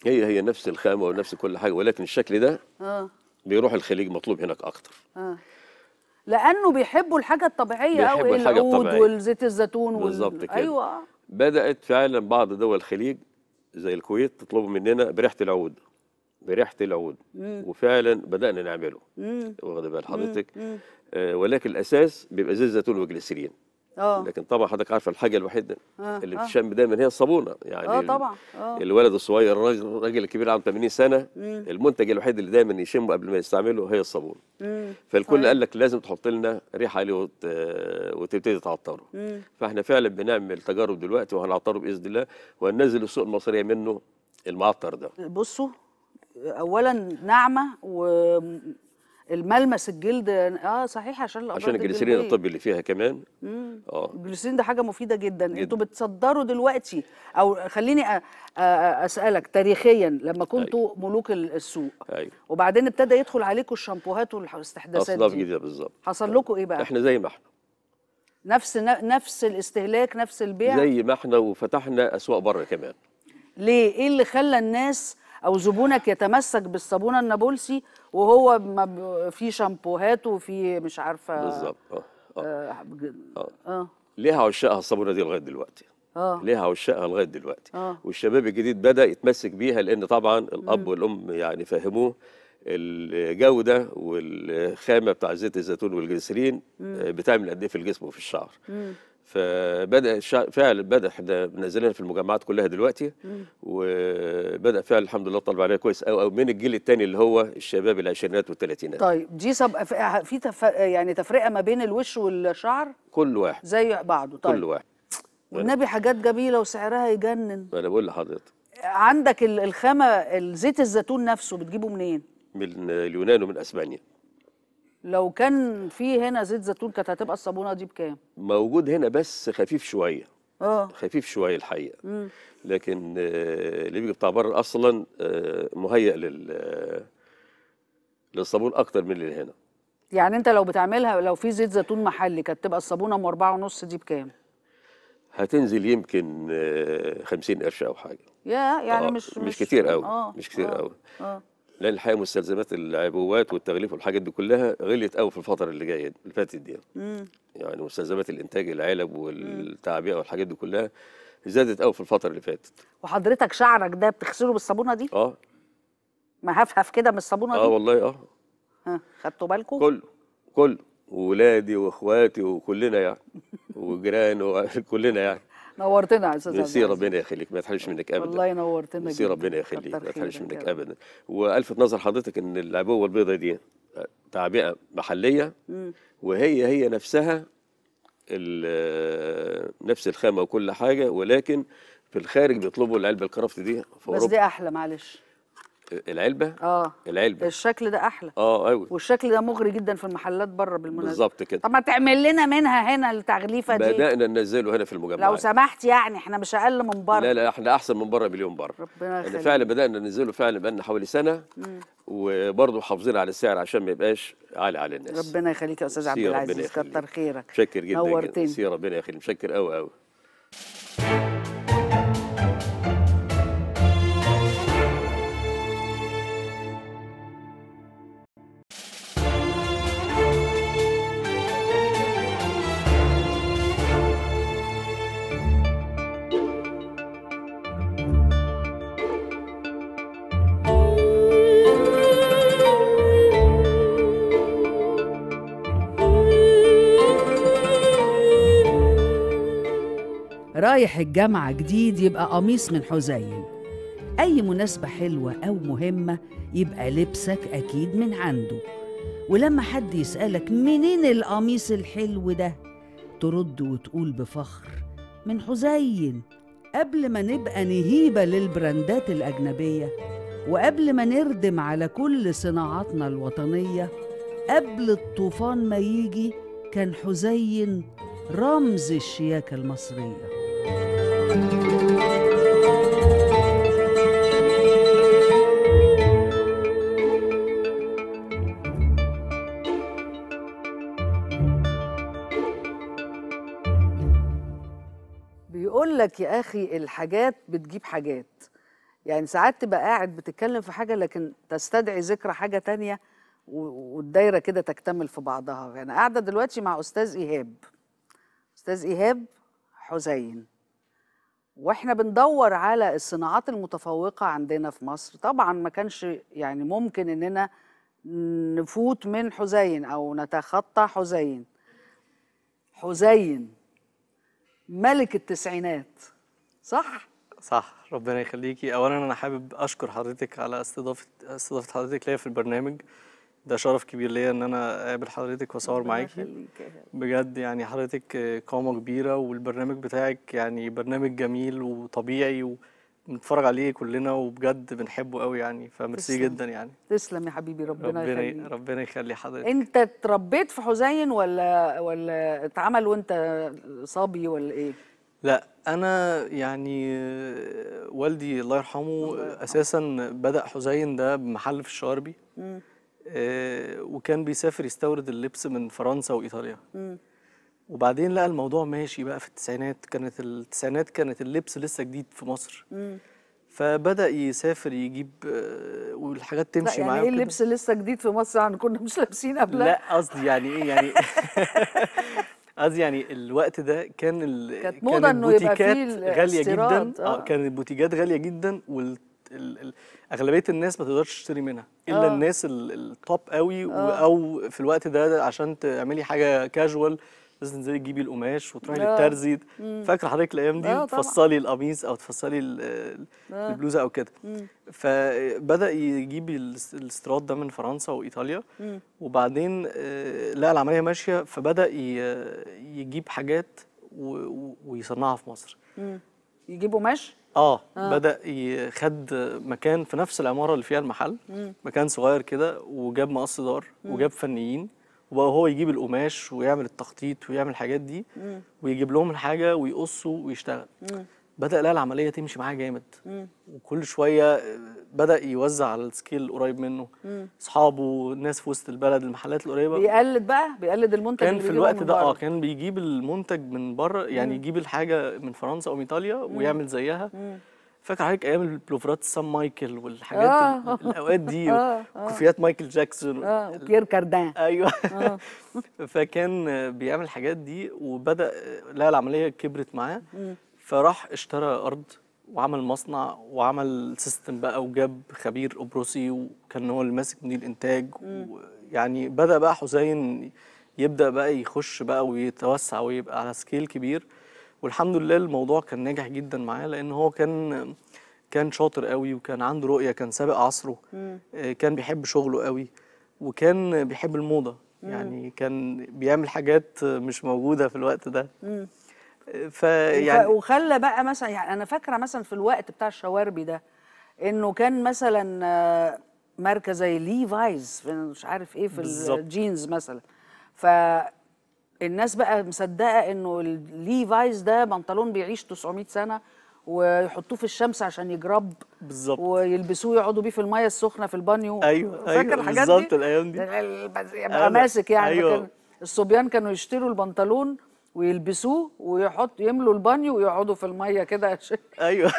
هي هي نفس الخامه ونفس كل حاجه ولكن الشكل ده آه. بيروح الخليج مطلوب هناك اكتر آه. لانه بيحبوا الحاجه الطبيعيه قوي العود والزيت الزيتون بالظبط وال... كده ايوه بدات فعلا بعض دول الخليج زي الكويت تطلبوا مننا بريحه العود بريحه العود مم. وفعلا بدانا نعمله واخد بال حضرتك مم. آه ولكن الاساس بيبقى زيت زيتون والجليسرين أوه. لكن طبعا حضرتك عارفه الحاجه الوحيده أوه. آه. اللي بتشم دايما هي الصابونه يعني اه طبعا آه. الولد الصغير الراجل الكبير عنده 80 سنه مم. المنتج الوحيد اللي دايما يشمه قبل ما يستعمله هي الصابونه فالكل صحيح. قال لك لازم تحط لنا ريحه عليه وت... وتبتدي تعطره مم. فاحنا فعلا بنعمل تجارب دلوقتي وهنعطره باذن الله وهننزل السوق المصريه منه المعطر ده بصوا اولا ناعمه و الملمس الجلد اه صحيح عشان عشان الجليسرين الطبي اللي فيها كمان اه الجليسرين ده حاجه مفيده جدا, جداً. انتوا بتصدروا دلوقتي او خليني اسالك تاريخيا لما كنتوا أيوه. ملوك السوق أيوه. وبعدين ابتدى يدخل عليكم الشامبوهات والاستحداثات اصناف جديده بالظبط حصل لكم ايه بقى احنا زي ما احنا نفس نفس الاستهلاك نفس البيع زي ما احنا وفتحنا اسواق بره كمان ليه ايه اللي خلى الناس او زبونك يتمسك بالصابونه النابلسي وهو في شامبوهات وفي مش عارفه بالظبط اه آه. آه،, اه, آه. ليها عشاقها الصابونه دي لغايه دلوقتي آه. ليها عشاقها لغايه دلوقتي آه. والشباب الجديد بدا يتمسك بيها لان طبعا الاب والام يعني فهموه الجودة والخامة بتاع زيت الزيتون والجلسرين آه، بتعمل قد ايه في الجسم وفي الشعر مم. فبدا فعلا بدا احنا منزلينها في المجمعات كلها دلوقتي مم. وبدا فعلا الحمد لله طلب عليها كويس قوي قوي من الجيل الثاني اللي هو الشباب العشرينات والثلاثينات طيب دي في تف... يعني تفرقه ما بين الوش والشعر كل واحد زي بعضه طيب كل واحد والنبي حاجات جميله وسعرها يجنن انا بقول لحضرتك عندك الخامه زيت الزيتون نفسه بتجيبه منين؟ من اليونان ومن اسبانيا لو كان في هنا زيت زيتون كانت هتبقى الصابونه دي بكام موجود هنا بس خفيف شويه اه خفيف شويه الحقيقه مم. لكن آه، اللي بيجي بتاع بره اصلا آه، مهيئ لل للصابون اكتر من اللي هنا يعني انت لو بتعملها لو في زيت زيتون محلي كانت تبقى الصابونه ام 4 ونص دي بكام هتنزل يمكن 50 آه، قرش او حاجه يا يعني آه مش مش كتير قوي آه مش كتير قوي آه, آه لان الحقيقه مستلزمات العبوات والتغليف والحاجات دي كلها غليت قوي في الفتره اللي جايه اللي فاتت دي يعني مستلزمات الانتاج العلب والتعبئه والحاجات دي كلها زادت قوي في الفتره اللي فاتت وحضرتك شعرك ده بتغسله بالصابونه دي اه ما هفهف كده من الصابونه دي اه والله اه ها خدتوا بالكم كله كله ولادي واخواتي وكلنا يعني وجيران وكلنا يعني نورتنا يا استاذ يسير ربنا يخليك ما تحرمش منك ابدا والله نورتنا يسير ربنا يخليك ما تحرمش منك ابدا والفت نظر حضرتك ان العبوه البيضاء دي آه، تعبئه محليه وهي هي نفسها آه، نفس الخامه وكل حاجه ولكن في الخارج بيطلبوا العلبه الكرافت دي في بس دي احلى معلش العلبه اه العلبه الشكل ده احلى اه قوي أيوة. والشكل ده مغري جدا في المحلات بره بالمناسبه بالظبط كده طب ما تعمل لنا منها هنا التغليفه دي بدانا ننزله هنا في المجمعات لو سمحت يعني احنا مش اقل من بره لا لا احنا احسن من بره مليون بره ربنا يخليك فعلا بدانا ننزله فعلا بقالنا حوالي سنه وبرضه حافظين على السعر عشان ما يبقاش عالي على الناس ربنا يخليك يا استاذ عبد العزيز كتر خيرك شكر جدا نورتني سي ربنا يخليك مشكر قوي قوي رايح الجامعة جديد يبقى قميص من حزين أي مناسبة حلوة أو مهمة يبقى لبسك أكيد من عنده ولما حد يسألك منين القميص الحلو ده ترد وتقول بفخر من حزين قبل ما نبقى نهيبة للبراندات الأجنبية وقبل ما نردم على كل صناعاتنا الوطنية قبل الطوفان ما يجي كان حزين رمز الشياكة المصرية بيقول لك يا اخي الحاجات بتجيب حاجات يعني ساعات تبقى قاعد بتتكلم في حاجه لكن تستدعي ذكرى حاجه تانية والدايره كده تكتمل في بعضها يعني قاعده دلوقتي مع استاذ ايهاب استاذ ايهاب حزين واحنا بندور على الصناعات المتفوقه عندنا في مصر طبعا ما كانش يعني ممكن اننا نفوت من حزين او نتخطى حزين حزين ملك التسعينات صح صح ربنا يخليكي اولا انا حابب اشكر حضرتك على استضافه استضافه حضرتك ليا في البرنامج ده شرف كبير ليا ان انا اقابل حضرتك واصور معاكي بجد يعني حضرتك قامه كبيره والبرنامج بتاعك يعني برنامج جميل وطبيعي ونتفرج عليه كلنا وبجد بنحبه قوي يعني فميرسي جدا يعني تسلم يا حبيبي ربنا يخليك ربنا يخلي حضرتك انت اتربيت في حزين ولا ولا اتعمل وانت صبي ولا ايه؟ لا انا يعني والدي الله يرحمه, الله يرحمه اساسا بدا حزين ده بمحل في الشواربي امم آه، وكان بيسافر يستورد اللبس من فرنسا وايطاليا وبعدين لقى الموضوع ماشي بقى في التسعينات كانت التسعينات كانت اللبس لسه جديد في مصر فبدا يسافر يجيب آه، والحاجات تمشي يعني معاه يعني ايه اللبس لسه جديد في مصر يعني كنا مش لابسين قبلها لا قصدي يعني ايه يعني قصدي يعني الوقت ده كان كانت موضه انه يبقى فيه غاليه جدا اه, آه. كانت البوتيكات غاليه جدا وال اغلبيه الناس ما تقدرش تشتري منها الا أوه. الناس التوب قوي أوه. او في الوقت ده عشان تعملي حاجه كاجوال لازم تنزلي تجيبي القماش وتروحي آه. للترزي فاكره حضرتك الايام دي آه، تفصلي القميص او تفصلي آه. البلوزه او كده فبدا يجيب الاستيراد ده من فرنسا وايطاليا مم. وبعدين لقى العمليه ماشيه فبدا يجيب حاجات ويصنعها في مصر مم. يجيب قماش آه, اه بدا خد مكان في نفس العماره اللي فيها المحل مم. مكان صغير كده وجاب مقص دار وجاب فنيين وبقى هو يجيب القماش ويعمل التخطيط ويعمل الحاجات دي مم. ويجيب لهم الحاجه ويقصوا ويشتغل مم. بدا لها العمليه تمشي معاه جامد وكل شويه آه، بدا يوزع على السكيل القريب منه اصحابه الناس في وسط البلد المحلات القريبه بيقلد بقى بيقلد المنتج كان في الوقت ده اه كان بيجيب المنتج من بره يعني مم. يجيب الحاجه من فرنسا او من ايطاليا ويعمل زيها فاكر حضرتك ايام البلوفرات سان مايكل والحاجات آه. الاوقات دي آه،, آه. وكوفيات مايكل جاكسون اه وبيير كاردان ايوه آه. فكان بيعمل الحاجات دي وبدا آه، لا العمليه كبرت معاه فراح اشترى ارض وعمل مصنع وعمل سيستم بقى وجاب خبير قبرصي وكان هو اللي ماسك مدير الانتاج ويعني بدا بقى حسين يبدا بقى يخش بقى ويتوسع ويبقى على سكيل كبير والحمد لله الموضوع كان ناجح جدا معاه لان هو كان كان شاطر قوي وكان عنده رؤيه كان سابق عصره آه، كان بيحب شغله قوي وكان بيحب الموضه يعني كان بيعمل حاجات مش موجوده في الوقت ده فيعني وخلى بقى مثلا يعني انا فاكره مثلا في الوقت بتاع الشواربي ده انه كان مثلا ماركه زي ليفايز مش عارف ايه في بالزبط. الجينز مثلا فالناس بقى مصدقه انه الليفايز ده بنطلون بيعيش 900 سنه ويحطوه في الشمس عشان يجرب بالظبط ويلبسوه يقعدوا بيه في الميه السخنه في البانيو ايوه, أيوه، فاكر أيوة الحاجات دي بالظبط الايام دي يبقى ماسك يعني أيوة. الصبيان كانوا يشتروا البنطلون ويلبسوه ويحط يملوا البانيو ويقعدوا في الميه كده ايوه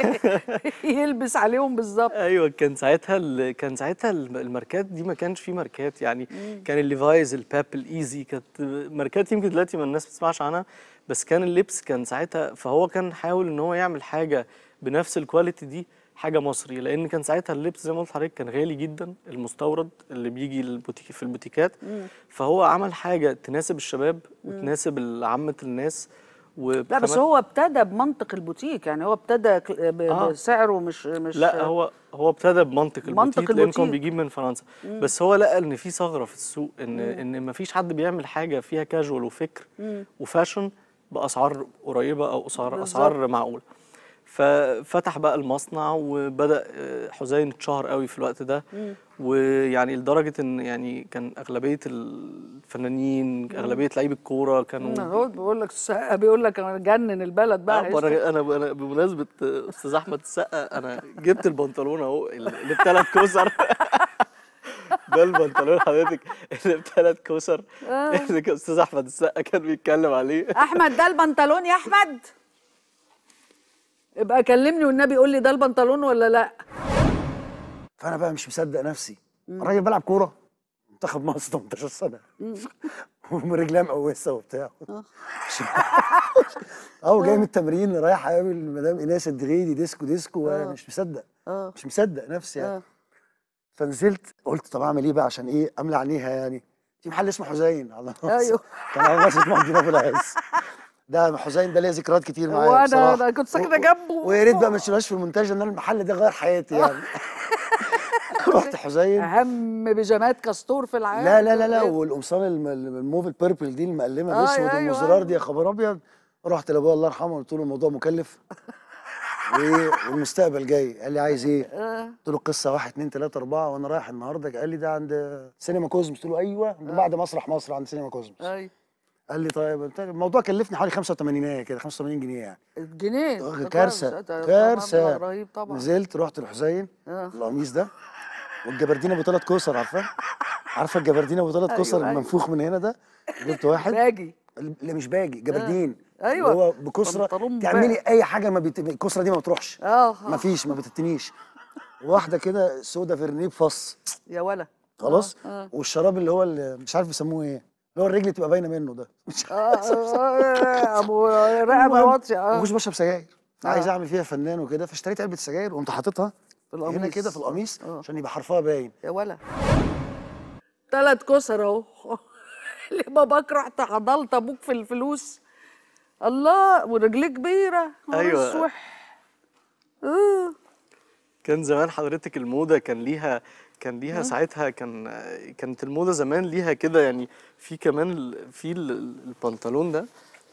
يلبس عليهم بالظبط ايوه كان ساعتها ال... كان ساعتها الماركات دي ما كانش في ماركات يعني مم. كان الليفايز الباب الايزي كانت ماركات يمكن دلوقتي ما الناس ما بتسمعش عنها بس كان اللبس كان ساعتها فهو كان حاول ان هو يعمل حاجه بنفس الكواليتي دي حاجه مصري لان كان ساعتها اللبس زي ما قلت لحضرتك كان غالي جدا المستورد اللي بيجي البوتيك في البوتيكات مم. فهو عمل حاجه تناسب الشباب وتناسب عامه الناس لا بس هو ابتدى بمنطق البوتيك يعني هو ابتدى آه. بسعره آه. مش مش لا هو هو ابتدى بمنطق البوتيك, منطق البوتيك لان كان بيجيب من فرنسا مم. بس هو لقى ان في ثغره في السوق ان مم. ان ما فيش حد بيعمل حاجه فيها كاجوال وفكر مم. وفاشن باسعار قريبه او اسعار بالزبط. اسعار معقوله ففتح بقى المصنع وبدا آه، حزين اتشهر قوي في الوقت ده ويعني لدرجه ان يعني كان اغلبيه الفنانين اغلبيه لعيب الكوره كانوا هو بيقول لك بيقول لك انا جنن البلد بقى انا انا بمناسبه استاذ احمد السقا انا جبت البنطلون اهو اللي بثلاث كوسر ده البنطلون حضرتك اللي بثلاث كوسر اللي آه. استاذ احمد السقا كان بيتكلم عليه احمد ده البنطلون يا احمد ابقى كلمني والنبي قول لي ده البنطلون ولا لا فانا بقى مش مصدق نفسي الراجل بلعب كوره منتخب مصر 18 سنه ورجليه مقوسه وبتاع اه جاي من آه. التمرين رايح اقابل مدام ايناس الدغيدي ديسكو ديسكو وانا آه. مش مصدق آه. مش مصدق نفسي يعني فنزلت قلت طب اعمل ايه بقى عشان ايه املى عينيها يعني في محل اسمه حزين على ايوه كان على اسمه حزين ابو العز ده حسين ده ليه ذكريات كتير معايا وانا كنت ساكنه جنبه ويا ريت بقى ما تشيلهاش في المونتاج لان المحل ده غير حياتي يعني رحت حسين اهم بيجامات كاستور في العالم لا لا لا لا والقمصان الموف البيربل دي المقلمه الاسود آه أيوة، والمزرار أيوة، أيوة. دي يا خبر ابيض رحت لابويا الله يرحمه قلت له الموضوع مكلف والمستقبل جاي قال لي عايز ايه؟ قلت له القصه 1 2 3 4 وانا رايح النهارده قال لي ده عند سينما كوزمس قلت له ايوه بعد مسرح مصر عند سينما كوزمس ايوه قال لي طيب الموضوع كلفني حوالي 85 جنيه كده 85 جنيه يعني جنيه كارثه كارثه رهيب طبعا نزلت رحت لحسين آه. القميص ده والجبردينه بثلاث كسر عارفه عارفه الجبردينه بثلاث أيوة، ثلاث أيوة المنفوخ من هنا ده جبت واحد باجي لا مش باجي آه. جبردين ايوه هو بكسره تعملي اي حاجه ما بيت... الكسره دي ما بتروحش اه ما فيش ما بتتنيش واحده كده سودا فيرنيه بفص يا ولا خلاص آه. والشراب اللي هو اللي مش عارف بيسموه ايه اللي هو الرجل تبقى باينه منه ده مش آه، آه، ابو رقبه واطيه اه ما كنتش بشرب سجاير عايز آه. اعمل فيها فنان وكده فاشتريت علبه سجاير وقمت حاططها في القميص هنا كده في القميص عشان يبقى حرفها باين يا ولا ثلاث كسر اهو لباباك رحت عضلت ابوك في الفلوس الله ورجليه كبيره ايوه الصح. كان زمان حضرتك الموضه كان ليها كان ليها آه. ساعتها كان كانت الموضه زمان ليها كده يعني في كمان في البنطلون ده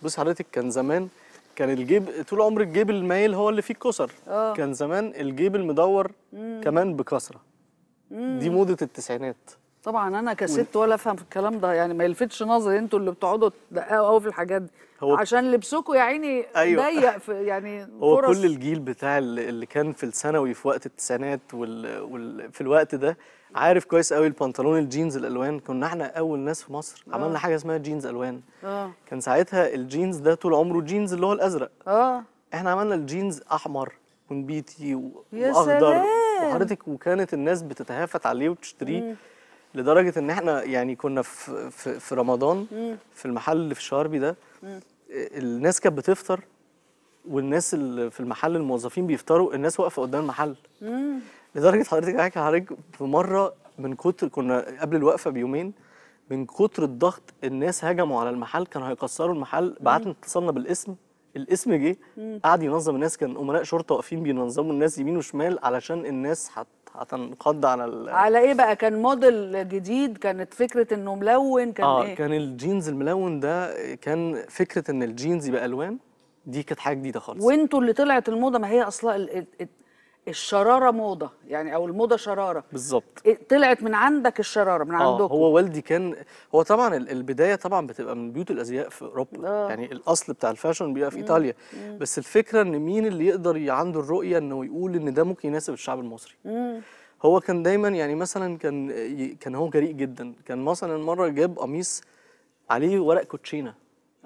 بص حضرتك كان زمان كان الجيب طول عمر الجيب المايل هو اللي فيه الكسر أوه. كان زمان الجيب المدور مم. كمان مم. دي موضه التسعينات طبعا انا كست ولا افهم في الكلام ده يعني ما يلفتش نظري انتوا اللي بتقعدوا تدققوا قوي في الحاجات دي هو عشان لبسكم يا عيني أيوة. ضيق في يعني هو كل الجيل بتاع اللي كان في الثانوي في وقت التسعينات وفي في الوقت ده عارف كويس قوي البنطلون الجينز الالوان كنا احنا اول ناس في مصر آه. عملنا حاجه اسمها جينز الوان آه. كان ساعتها الجينز ده طول عمره جينز اللي هو الازرق اه احنا عملنا الجينز احمر ونبيتي واخضر وحضرتك وكانت الناس بتتهافت عليه وتشتريه لدرجه ان احنا يعني كنا في في, رمضان مم. في المحل اللي في الشاربي ده مم. الناس كانت بتفطر والناس اللي في المحل الموظفين بيفطروا الناس واقفه قدام المحل مم. لدرجه حضرتك يا حضرتك في مره من كتر كنا قبل الوقفه بيومين من كتر الضغط الناس هجموا على المحل كانوا هيكسروا المحل بعتنا اتصلنا بالاسم الاسم جه قعد ينظم الناس كان امناء شرطه واقفين بينظموا الناس يمين وشمال علشان الناس حت هتنقض على ال... على ايه بقى كان موديل جديد كانت فكره انه ملون كان آه ايه كان الجينز الملون ده كان فكره ان الجينز يبقى الوان دي كانت حاجه جديده خالص وانتوا اللي طلعت الموضه ما هي اصلا ال... الشراره موضه يعني او الموضه شراره بالظبط إيه، طلعت من عندك الشراره من آه عندكم هو والدي كان هو طبعا البدايه طبعا بتبقى من بيوت الازياء في اوروبا آه. يعني الاصل بتاع الفاشن بيبقى في ايطاليا بس الفكره ان مين اللي يقدر عنده الرؤيه انه يقول ان ده ممكن يناسب الشعب المصري هو كان دايما يعني مثلا كان كان هو جريء جدا كان مثلا مره جاب قميص عليه ورق كوتشينه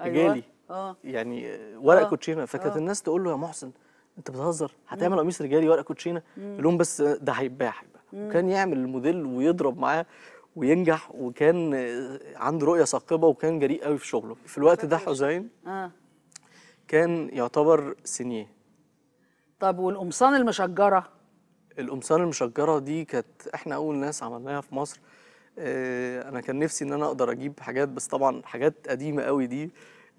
أيوة. أيوة. آه. يعني ورق آه. كوتشينه فكانت آه. الناس تقول له يا محسن انت بتهزر هتعمل قميص رجالي ورقه كوتشينه لهم بس ده هيتباع هيبقى وكان يعمل الموديل ويضرب معاه وينجح وكان عنده رؤيه ثاقبه وكان جريء قوي في شغله في الوقت ده حسين آه. كان يعتبر سينيه طب والقمصان المشجره القمصان المشجره دي كانت احنا اول ناس عملناها في مصر اه انا كان نفسي ان انا اقدر اجيب حاجات بس طبعا حاجات قديمه قوي دي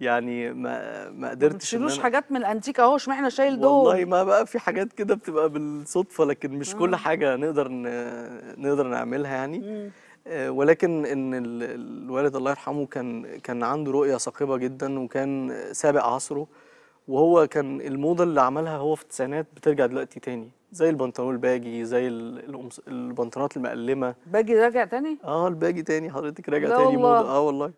يعني ما ما قدرتش ما حاجات من الانتيك اهو احنا شايل دول والله ما بقى في حاجات كده بتبقى بالصدفه لكن مش مم. آه. كل حاجه نقدر ن... نقدر نعملها يعني مم. آه، ولكن ان الوالد الله يرحمه كان كان عنده رؤيه ثاقبه جدا وكان سابق عصره وهو كان الموضه اللي عملها هو في التسعينات بترجع دلوقتي تاني زي البنطلون الباجي زي البنطلونات المقلمه باجي راجع تاني اه الباجي تاني حضرتك راجع تاني موضه اه والله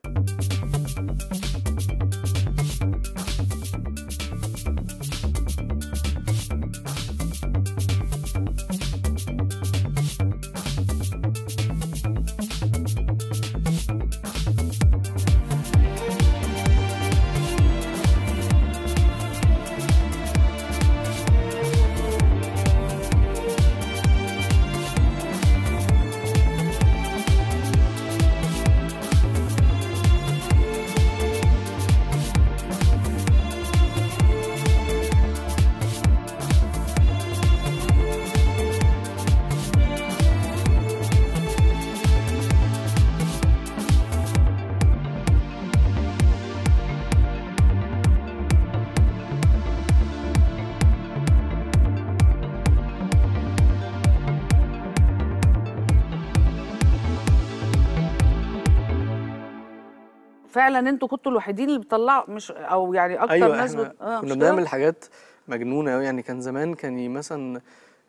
فعلا انتوا كنتوا الوحيدين اللي بتطلعوا مش او يعني اكتر أيوة ناس بت... آه كنا بنعمل حاجات مجنونه قوي يعني كان زمان كان مثلا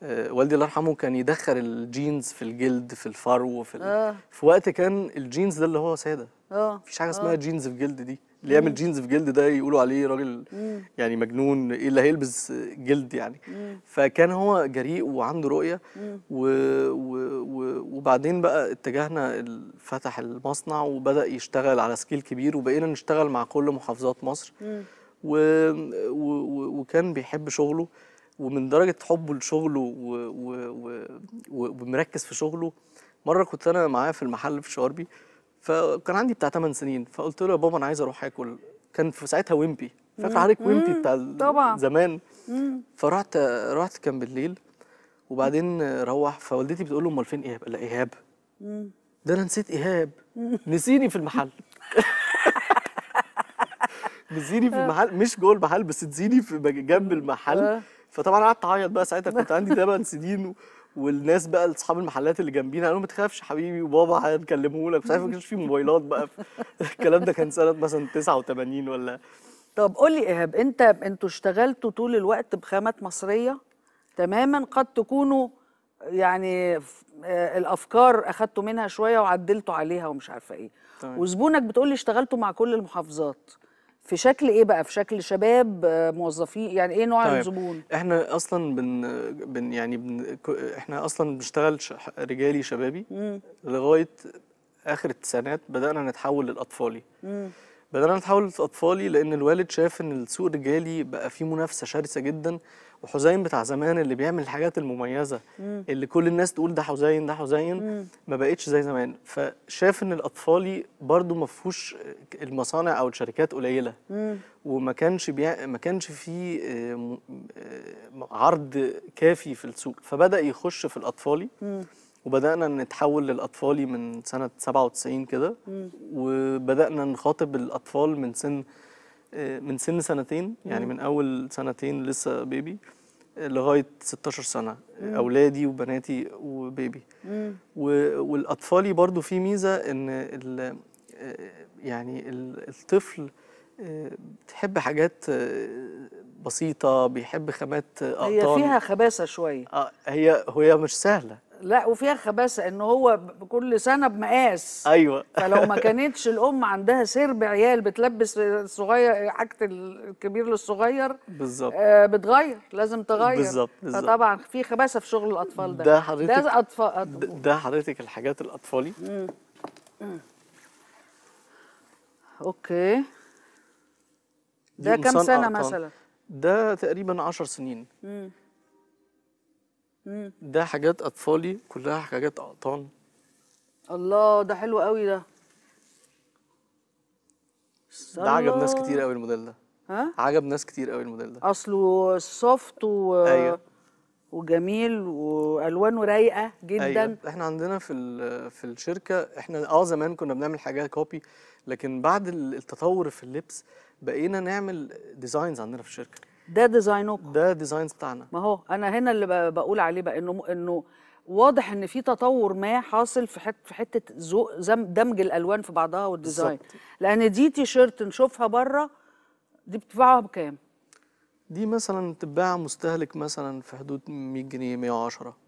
آه، والدي الله يرحمه كان يدخل الجينز في الجلد في الفرو في ال... آه. في وقت كان الجينز ده اللي هو ساده اه مفيش حاجه آه. اسمها آه. جينز في الجلد دي اللي يعمل جينز في جلد ده يقولوا عليه راجل يعني مجنون ايه اللي هيلبس جلد يعني فكان هو جريء وعنده رؤيه و و و وبعدين بقى اتجهنا فتح المصنع وبدا يشتغل على سكيل كبير وبقينا نشتغل مع كل محافظات مصر و و وكان بيحب شغله ومن درجه حبه لشغله و و و ومركز في شغله مره كنت انا معاه في المحل في شاربي فكان عندي بتاع 8 سنين فقلت له يا بابا انا عايز اروح اكل كان في ساعتها ويمبي فاكر عليك ويمبي بتاع طبعا زمان فرحت رحت كان بالليل وبعدين روح فوالدتي بتقول له امال فين ايهاب؟ قال لها ايهاب ده انا نسيت ايهاب نسيني في المحل نسيني في آه. المحل مش جوه المحل بس نسيني في جنب المحل آه. فطبعا قعدت اعيط بقى ساعتها كنت عندي 8 سنين والناس بقى اصحاب المحلات اللي جنبينا قالوا ما تخافش حبيبي وبابا هنكلمه لك مش عارف ما كانش في موبايلات بقى في الكلام ده كان سنه مثلا 89 ولا طب قول لي ايهاب انت انتوا اشتغلتوا طول الوقت بخامات مصريه تماما قد تكونوا يعني آه، الافكار اخدتوا منها شويه وعدلتوا عليها ومش عارفه ايه طيب. وزبونك بتقول لي اشتغلتوا مع كل المحافظات في شكل ايه بقى في شكل شباب آه، موظفين يعني ايه نوع طيب. الزبون احنا اصلا بن, بن يعني بن احنا اصلا بنشتغل رجالي شبابي مم. لغايه اخر التسعينات بدانا نتحول للاطفالي مم. بدانا نتحول للاطفالي لان الوالد شاف ان السوق الرجالي بقى فيه منافسه شرسه جدا وحزين بتاع زمان اللي بيعمل الحاجات المميزه مم. اللي كل الناس تقول ده حزين ده حزين مم. ما بقتش زي زمان فشاف ان الاطفالي برضو ما فيهوش المصانع او الشركات قليله وما كانش بيع... ما كانش فيه آه، آه، عرض كافي في السوق فبدا يخش في الاطفالي مم. وبدانا نتحول للاطفالي من سنه 97 كده وبدانا نخاطب الاطفال من سن آه، من سن سنتين يعني من اول سنتين لسه بيبي آه، لغايه 16 سنه آه، مم. اولادي وبناتي وبيبي والاطفالي برضو في ميزه ان ال يعني ال الطفل بتحب حاجات بسيطه بيحب خامات اقطان هي فيها خباثه شويه هي هي مش سهله لا وفيها خباثه ان هو كل سنه بمقاس ايوه فلو ما كانتش الام عندها سرب عيال بتلبس الصغير حاجه الكبير للصغير بالظبط آه بتغير لازم تغير بالظبط فطبعا في خباثه في شغل الاطفال ده ده حضرتك ده اطفال ده, ده حضرتك الحاجات الاطفالي مم. مم. اوكي ده كم سنه أرقام. مثلا ده تقريبا 10 سنين مم. ده حاجات اطفالي كلها حاجات اقطان الله ده حلو قوي ده ده عجب ناس كتير قوي الموديل ده ها عجب ناس كتير قوي الموديل ده اصله سوفت و أيوة. وجميل والوانه رايقه جدا أيوة. احنا عندنا في في الشركه احنا اه زمان كنا بنعمل حاجات كوبي لكن بعد التطور في اللبس بقينا نعمل ديزاينز عندنا في الشركه ده ديزاينكم ده ديزاين بتاعنا ما هو انا هنا اللي بقول عليه بقى انه انه واضح ان في تطور ما حاصل في حته في حته دمج الالوان في بعضها والديزاين لان دي شيرت نشوفها بره دي بتباعها بكام دي مثلا تباع مستهلك مثلا في حدود 100 جنيه 110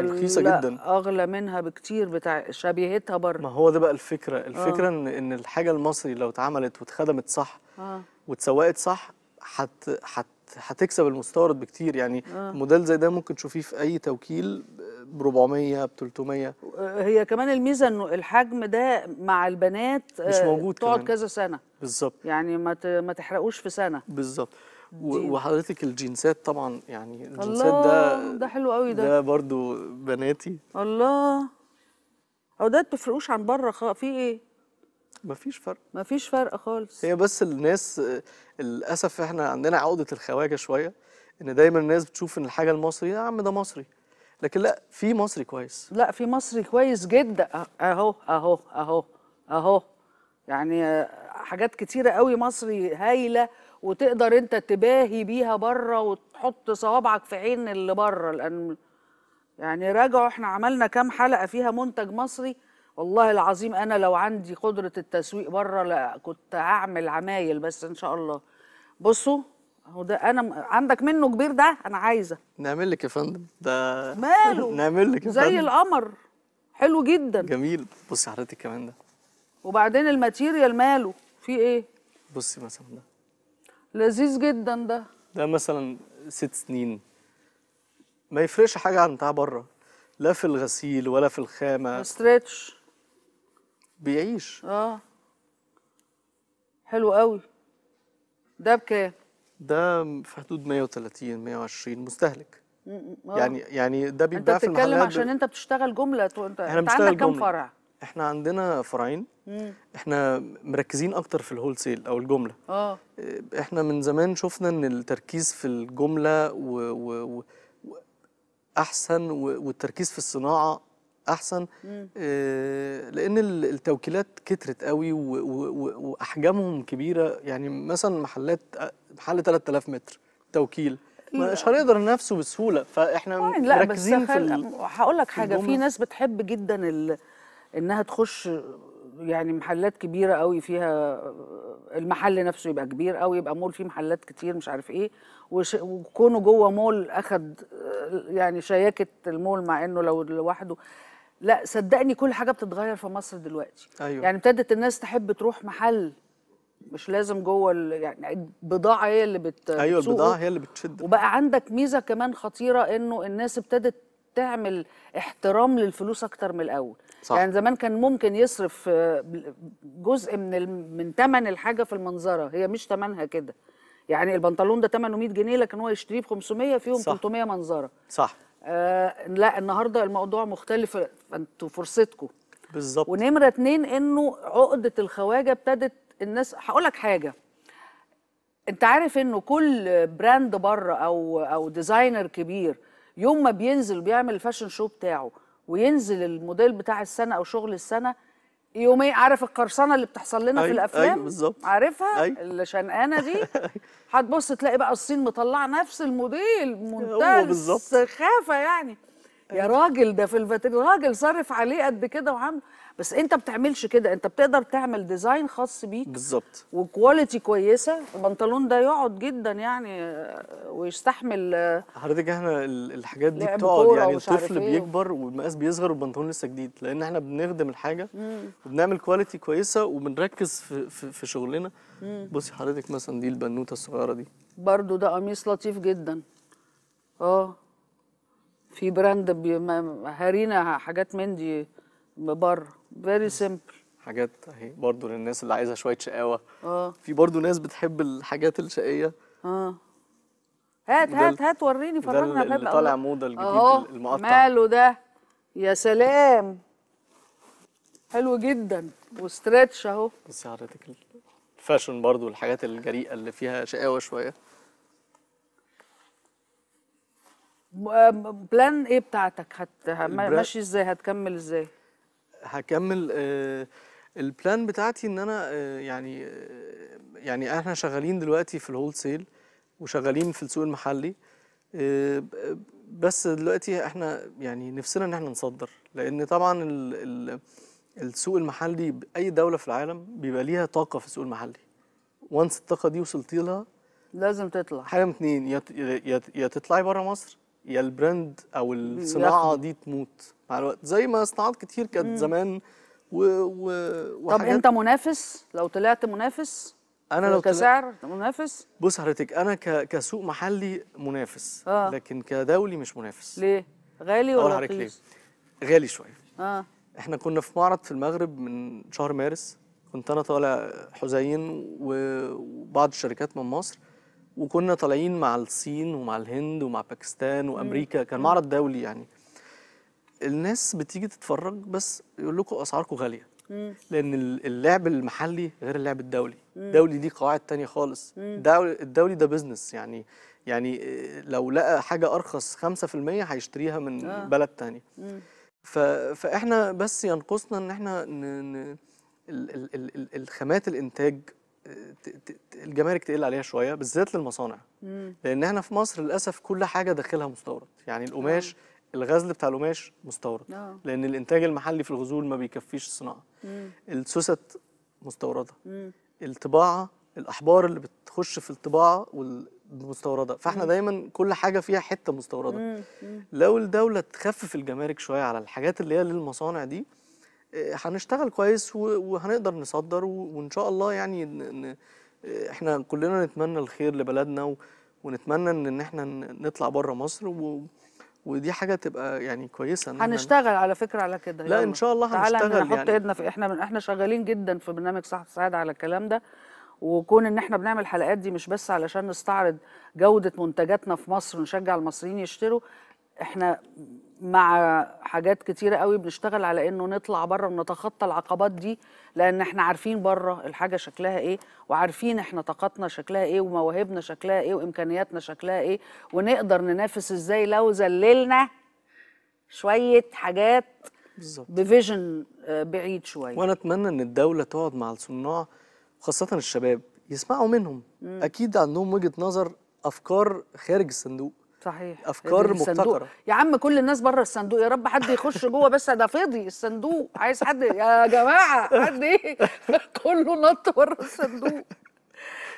رخيصه جدا اغلى منها بكتير بتاع شبيهتها بره ما هو ده بقى الفكره آه. الفكره آه. ان ان الحاجه المصري لو اتعملت واتخدمت صح آه. واتسوقت صح حت حت... هتكسب المستورد بكتير يعني آه. موديل زي ده ممكن تشوفيه في اي توكيل ب 400 ب 300 هي كمان الميزه انه الحجم ده مع البنات مش موجود آه، تقعد كذا سنه بالظبط يعني ما ما تحرقوش في سنه بالظبط وحضرتك الجنسات طبعا يعني الجنسات ده ده حلو قوي ده ده برضو بناتي الله او ده تفرقوش عن بره خ... في ايه مفيش فرق مفيش فرق خالص هي بس الناس للاسف احنا عندنا عقده الخواجه شويه ان دايما الناس بتشوف ان الحاجه المصري يا عم ده مصري لكن لا في مصري كويس لا في مصري كويس جدا أه، اهو اهو اهو اهو يعني آه، حاجات كتيره قوي مصري هايله وتقدر انت تباهي بيها بره وتحط صوابعك في عين اللي بره لان يعني راجعوا احنا عملنا كام حلقه فيها منتج مصري والله العظيم انا لو عندي قدره التسويق بره لا كنت هعمل عمايل بس ان شاء الله بصوا هو ده انا عندك منه كبير ده انا عايزه نعمل لك يا فندم ده ماله نعمل لك يا فندم زي القمر حلو جدا جميل بصي حضرتك كمان ده وبعدين الماتيريال ماله في ايه بصي مثلا ده لذيذ جدا ده ده مثلا ست سنين ما يفرقش حاجه عن بتاع بره لا في الغسيل ولا في الخامه ستريتش بيعيش اه حلو قوي ده بكام ده في حدود 130 120 مستهلك آه. يعني يعني ده بيتباع في المحلات انت بتتكلم عشان انت بتشتغل جمله انت, انت عندك كام فرع احنا عندنا فرعين احنا مركزين اكتر في الهول سيل او الجمله اه احنا من زمان شفنا ان التركيز في الجمله و... و... و... احسن و... والتركيز في الصناعه احسن آه لان التوكيلات كترت قوي و... و... واحجامهم كبيره يعني مثلا محلات محل 3000 متر توكيل مش هنقدر ننافسه بسهوله فاحنا مركزين لا بس في هقول لك حاجه في ناس بتحب جدا ال انها تخش يعني محلات كبيره قوي فيها المحل نفسه يبقى كبير قوي يبقى مول فيه محلات كتير مش عارف ايه وكونه جوه مول اخد يعني شياكه المول مع انه لو لوحده لا صدقني كل حاجه بتتغير في مصر دلوقتي أيوة. يعني ابتدت الناس تحب تروح محل مش لازم جوه يعني البضاعه هي اللي بت ايوه البضاعه هي اللي بتشد وبقى عندك ميزه كمان خطيره انه الناس ابتدت تعمل احترام للفلوس اكتر من الاول صح. يعني زمان كان ممكن يصرف آه، جزء من ال... من ثمن الحاجه في المنظره هي مش ثمنها كده يعني البنطلون ده ثمنه 100 جنيه لكن هو يشتريه ب 500 فيهم صح. 300 منظره صح آه لا النهارده الموضوع مختلف انتوا فرصتكم بالظبط ونمره اتنين انه عقده الخواجه ابتدت الناس هقول لك حاجه انت عارف انه كل براند بره او او ديزاينر كبير يوم ما بينزل بيعمل الفاشن شو بتاعه وينزل الموديل بتاع السنه او شغل السنه يومين إيه، عارف القرصنه اللي بتحصل لنا أي في الافلام أي عارفها عارفها اللي شنقانه دي هتبص تلاقي بقى الصين مطلعه نفس الموديل منتهى السخافه يعني يا راجل ده في الفاتيكان راجل صارف عليه قد كده وعامل بس انت بتعملش كده انت بتقدر تعمل ديزاين خاص بيك بالظبط وكواليتي كويسه البنطلون ده يقعد جدا يعني ويستحمل حضرتك احنا الحاجات دي بتقعد يعني الطفل ايه. بيكبر والمقاس بيصغر والبنطلون لسه جديد لان احنا بنخدم الحاجه مم. وبنعمل كواليتي كويسه وبنركز في في, شغلنا بصي حضرتك مثلا دي البنوته الصغيره دي برضو ده قميص لطيف جدا اه في براند هارينا حاجات من دي بره فيري سيمبل حاجات اهي برضه للناس اللي عايزه شويه شقاوه اه في برضه ناس بتحب الحاجات الشقيه اه هات هات هات وريني فرجنا بقى اللي طالع موضه الجديد أوه. المقطع ماله ده يا سلام حلو جدا وستريتش اهو بس حضرتك الفاشن برضه الحاجات الجريئه اللي فيها شقاوه شويه بلان آه، ايه بتاعتك هت ماشي ازاي هتكمل ازاي هكمل آه، البلان بتاعتي ان انا آه، يعني آه، يعني احنا شغالين دلوقتي في الهول سيل وشغالين في السوق المحلي بس دلوقتي احنا يعني نفسنا ان احنا نصدر لان طبعا الـ الـ السوق المحلي باي دوله في العالم بيبقى ليها طاقه في السوق المحلي وانس الطاقه دي وصلت لها لازم تطلع حاجه من اتنين يا يا تطلعي بره مصر يا البراند او الصناعه دي تموت مع الوقت زي ما صناعات كتير كانت زمان و... و... طب انت منافس لو طلعت منافس انا لو كسعر منافس بص حضرتك انا ك... كسوق محلي منافس آه. لكن كدولي مش منافس ليه غالي ولا رخيص غالي شويه اه احنا كنا في معرض في المغرب من شهر مارس كنت انا طالع حزين وبعض الشركات من مصر وكنا طالعين مع الصين ومع الهند ومع باكستان وامريكا كان معرض دولي يعني الناس بتيجي تتفرج بس يقول لكم اسعاركم غاليه لان اللعب المحلي غير اللعب الدولي الدولي دي قواعد تانية خالص الدولي ده بزنس يعني يعني لو لقى حاجه ارخص 5% هيشتريها من آه. بلد تانية فاحنا بس ينقصنا ان احنا ن... ن... ال... ال... ال... الخامات الانتاج الجمارك تقل عليها شويه بالذات للمصانع مم. لان احنا في مصر للاسف كل حاجه داخلها مستورد يعني القماش آه. الغزل بتاع القماش مستورد آه. لان الانتاج المحلي في الغزول ما بيكفيش الصناعه السوست مستورده مم. الطباعه الاحبار اللي بتخش في الطباعه والمستورده فاحنا مم. دايما كل حاجه فيها حته مستورده مم. مم. لو الدوله تخفف الجمارك شويه على الحاجات اللي هي للمصانع دي آه، هنشتغل كويس وهنقدر نصدر وان شاء الله يعني آه، احنا كلنا نتمنى الخير لبلدنا ونتمنى ان احنا نطلع بره مصر و ودي حاجه تبقى يعني كويسه هنشتغل على فكره على كده لا ان شاء الله هنشتغل تعالى نحط يعني. ايدنا في احنا من احنا شغالين جدا في برنامج صح سعاد على الكلام ده وكون ان احنا بنعمل حلقات دي مش بس علشان نستعرض جوده منتجاتنا في مصر ونشجع المصريين يشتروا احنا مع حاجات كتيرة قوي بنشتغل على انه نطلع بره ونتخطى العقبات دي لان احنا عارفين بره الحاجة شكلها ايه وعارفين احنا طاقتنا شكلها ايه ومواهبنا شكلها ايه وامكانياتنا شكلها ايه ونقدر ننافس ازاي لو ذللنا شوية حاجات بالظبط بفيجن آه، بعيد شوية وانا اتمنى ان الدولة تقعد مع الصناع خاصة الشباب يسمعوا منهم م. اكيد عندهم وجهة نظر افكار خارج الصندوق صحيح افكار مبتكره يا عم كل الناس بره الصندوق يا رب حد يخش جوه بس ده فاضي الصندوق عايز حد يا جماعه حد ايه كله نط بره الصندوق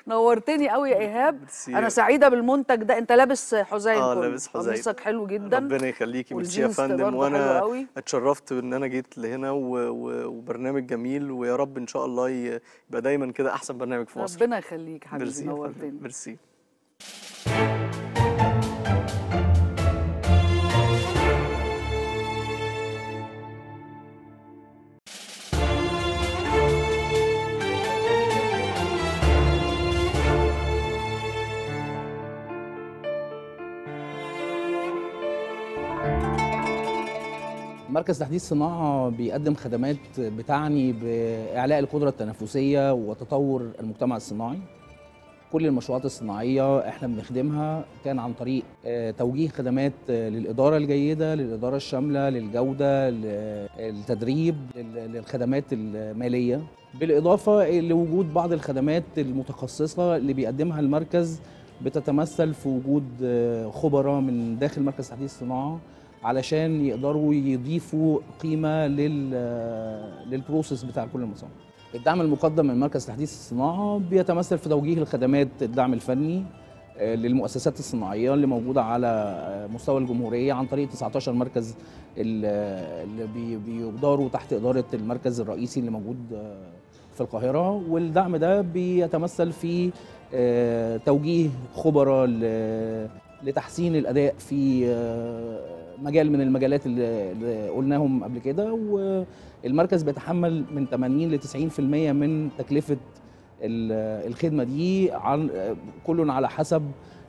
نورتني قوي يا ايهاب انا سعيده بالمنتج ده انت لابس حزام اه لابس حزام قميصك حلو جدا ربنا يخليكي ميرسي يا فندم وانا اتشرفت ان انا جيت لهنا و... و... وبرنامج جميل ويا رب ان شاء الله يبقى دايما كده احسن برنامج في مصر ربنا يخليك حبيبي نورتني ميرسي مركز تحديث صناعة بيقدم خدمات بتعني بإعلاء القدرة التنافسية وتطور المجتمع الصناعي كل المشروعات الصناعية احنا بنخدمها كان عن طريق آه، توجيه خدمات آه، للإدارة الجيدة للإدارة الشاملة للجودة للتدريب للخدمات المالية بالإضافة لوجود بعض الخدمات المتخصصة اللي بيقدمها المركز بتتمثل في وجود آه، خبراء من داخل مركز تحديث الصناعة علشان يقدروا يضيفوا قيمه لل للبروسيس بتاع كل المصانع. الدعم المقدم من مركز تحديث الصناعه بيتمثل في توجيه الخدمات الدعم الفني آه، للمؤسسات الصناعيه اللي موجوده على آه، مستوى الجمهوريه عن طريق 19 مركز آه، اللي بيقدروا تحت اداره المركز الرئيسي اللي موجود في القاهره والدعم ده بيتمثل في توجيه خبراء لتحسين الاداء في مجال من المجالات اللي قلناهم قبل كده والمركز بيتحمل من 80 ل 90% من تكلفه الخدمه دي عن كل على حسب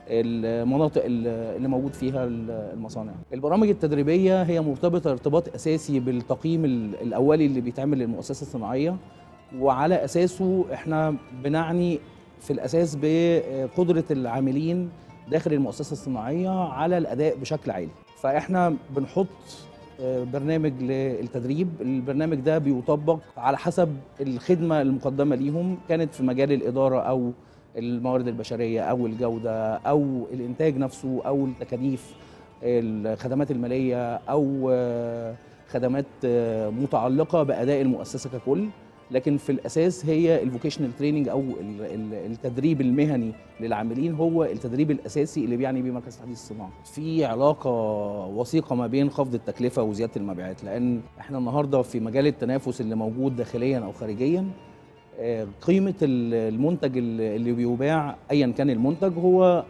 المناطق اللي موجود فيها المصانع البرامج التدريبيه هي مرتبطه ارتباط اساسي بالتقييم الاولي اللي بيتعمل للمؤسسه الصناعيه وعلى اساسه احنا بنعني في الاساس بقدره العاملين داخل المؤسسه الصناعيه على الاداء بشكل عالي فاحنا بنحط آه، برنامج للتدريب البرنامج ده بيطبق على حسب الخدمة المقدمة ليهم كانت في مجال الإدارة أو الموارد البشرية أو الجودة أو الإنتاج نفسه أو التكاليف الخدمات المالية أو آه، خدمات آه، متعلقة بأداء المؤسسة ككل لكن في الاساس هي الفوكيشنال تريننج او التدريب المهني للعاملين هو التدريب الاساسي اللي بيعني بيه مركز تحديث الصناعه في علاقه وثيقه ما بين خفض التكلفه وزياده المبيعات لان احنا النهارده في مجال التنافس اللي موجود داخليا او خارجيا آه، قيمه المنتج اللي بيباع ايا كان المنتج هو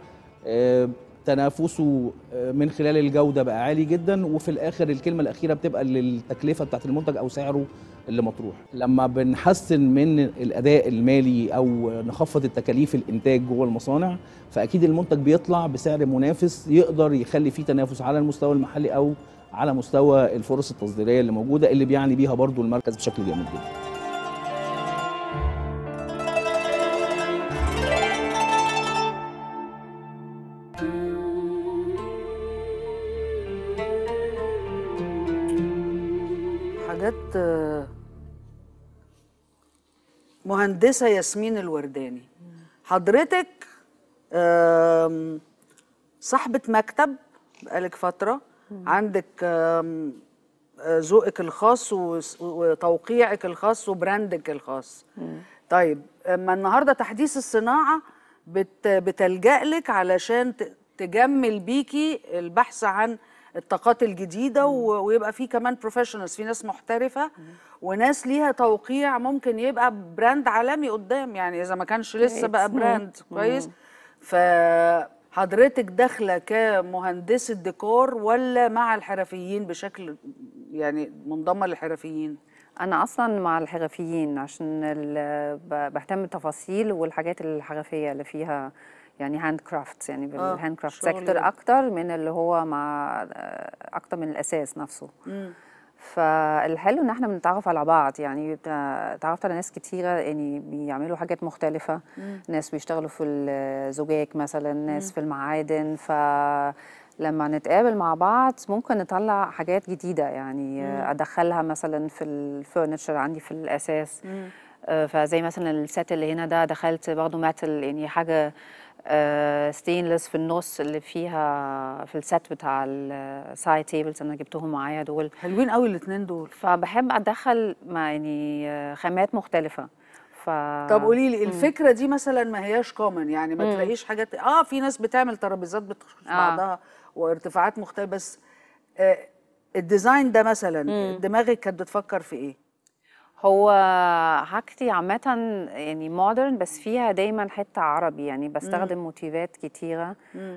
آه، تنافسه آه، من خلال الجوده بقى عالي جدا وفي الاخر الكلمه الاخيره بتبقى للتكلفه بتاعت المنتج او سعره اللي مطروح لما بنحسن من الاداء المالي او نخفض التكاليف الانتاج جوه المصانع فاكيد المنتج بيطلع بسعر منافس يقدر يخلي فيه تنافس على المستوى المحلي او على مستوى الفرص التصديريه اللي موجوده اللي بيعني بيها برضو المركز بشكل جامد جدا آه، مهندسة ياسمين الورداني حضرتك صاحبة مكتب بقالك فترة عندك آه، ذوقك الخاص وتوقيعك الخاص وبراندك الخاص طيب اما النهارده تحديث الصناعه بتلجأ لك علشان تجمل بيكي البحث عن الطاقات الجديده ويبقى في كمان بروفيشنالز في ناس محترفه وناس ليها توقيع ممكن يبقى براند عالمي قدام يعني اذا ما كانش لسه بقى براند كويس فحضرتك داخله كمهندسه ديكور ولا مع الحرفيين بشكل يعني منضمه للحرفيين انا اصلا مع الحرفيين عشان بهتم بالتفاصيل والحاجات الحرفيه اللي فيها يعني هاند كرافت يعني بالهاند كرافت سيكتور اكتر من اللي هو مع آه، اكتر من الاساس نفسه مم. فالحلو ان احنا بنتعرف على بعض يعني تعرفت على ناس كتيره يعني بيعملوا حاجات مختلفه مم. ناس بيشتغلوا في الزجاج مثلا ناس مم. في المعادن ف لما نتقابل مع بعض ممكن نطلع حاجات جديده يعني مم. ادخلها مثلا في الفرنتشر عندي في الاساس مم. آه، فزي مثلا الست اللي هنا ده دخلت برضه ماتل يعني حاجه ستينلس آه، في النص اللي فيها في السات بتاع السايد تيبلز انا جبتهم معايا دول حلوين قوي الاثنين دول فبحب ادخل يعني آه، خامات مختلفه ف... طب قولي لي الفكره دي مثلا ما هياش كومن يعني ما مم. تلاقيش حاجات اه في ناس بتعمل ترابيزات بتخش آه. بعضها وارتفاعات مختلفه بس آه الديزاين ده مثلا مم. دماغك كانت بتفكر في ايه هو حاجتي عامة يعني مودرن بس فيها دايما حتة عربي يعني بستخدم مم. موتيفات كتيرة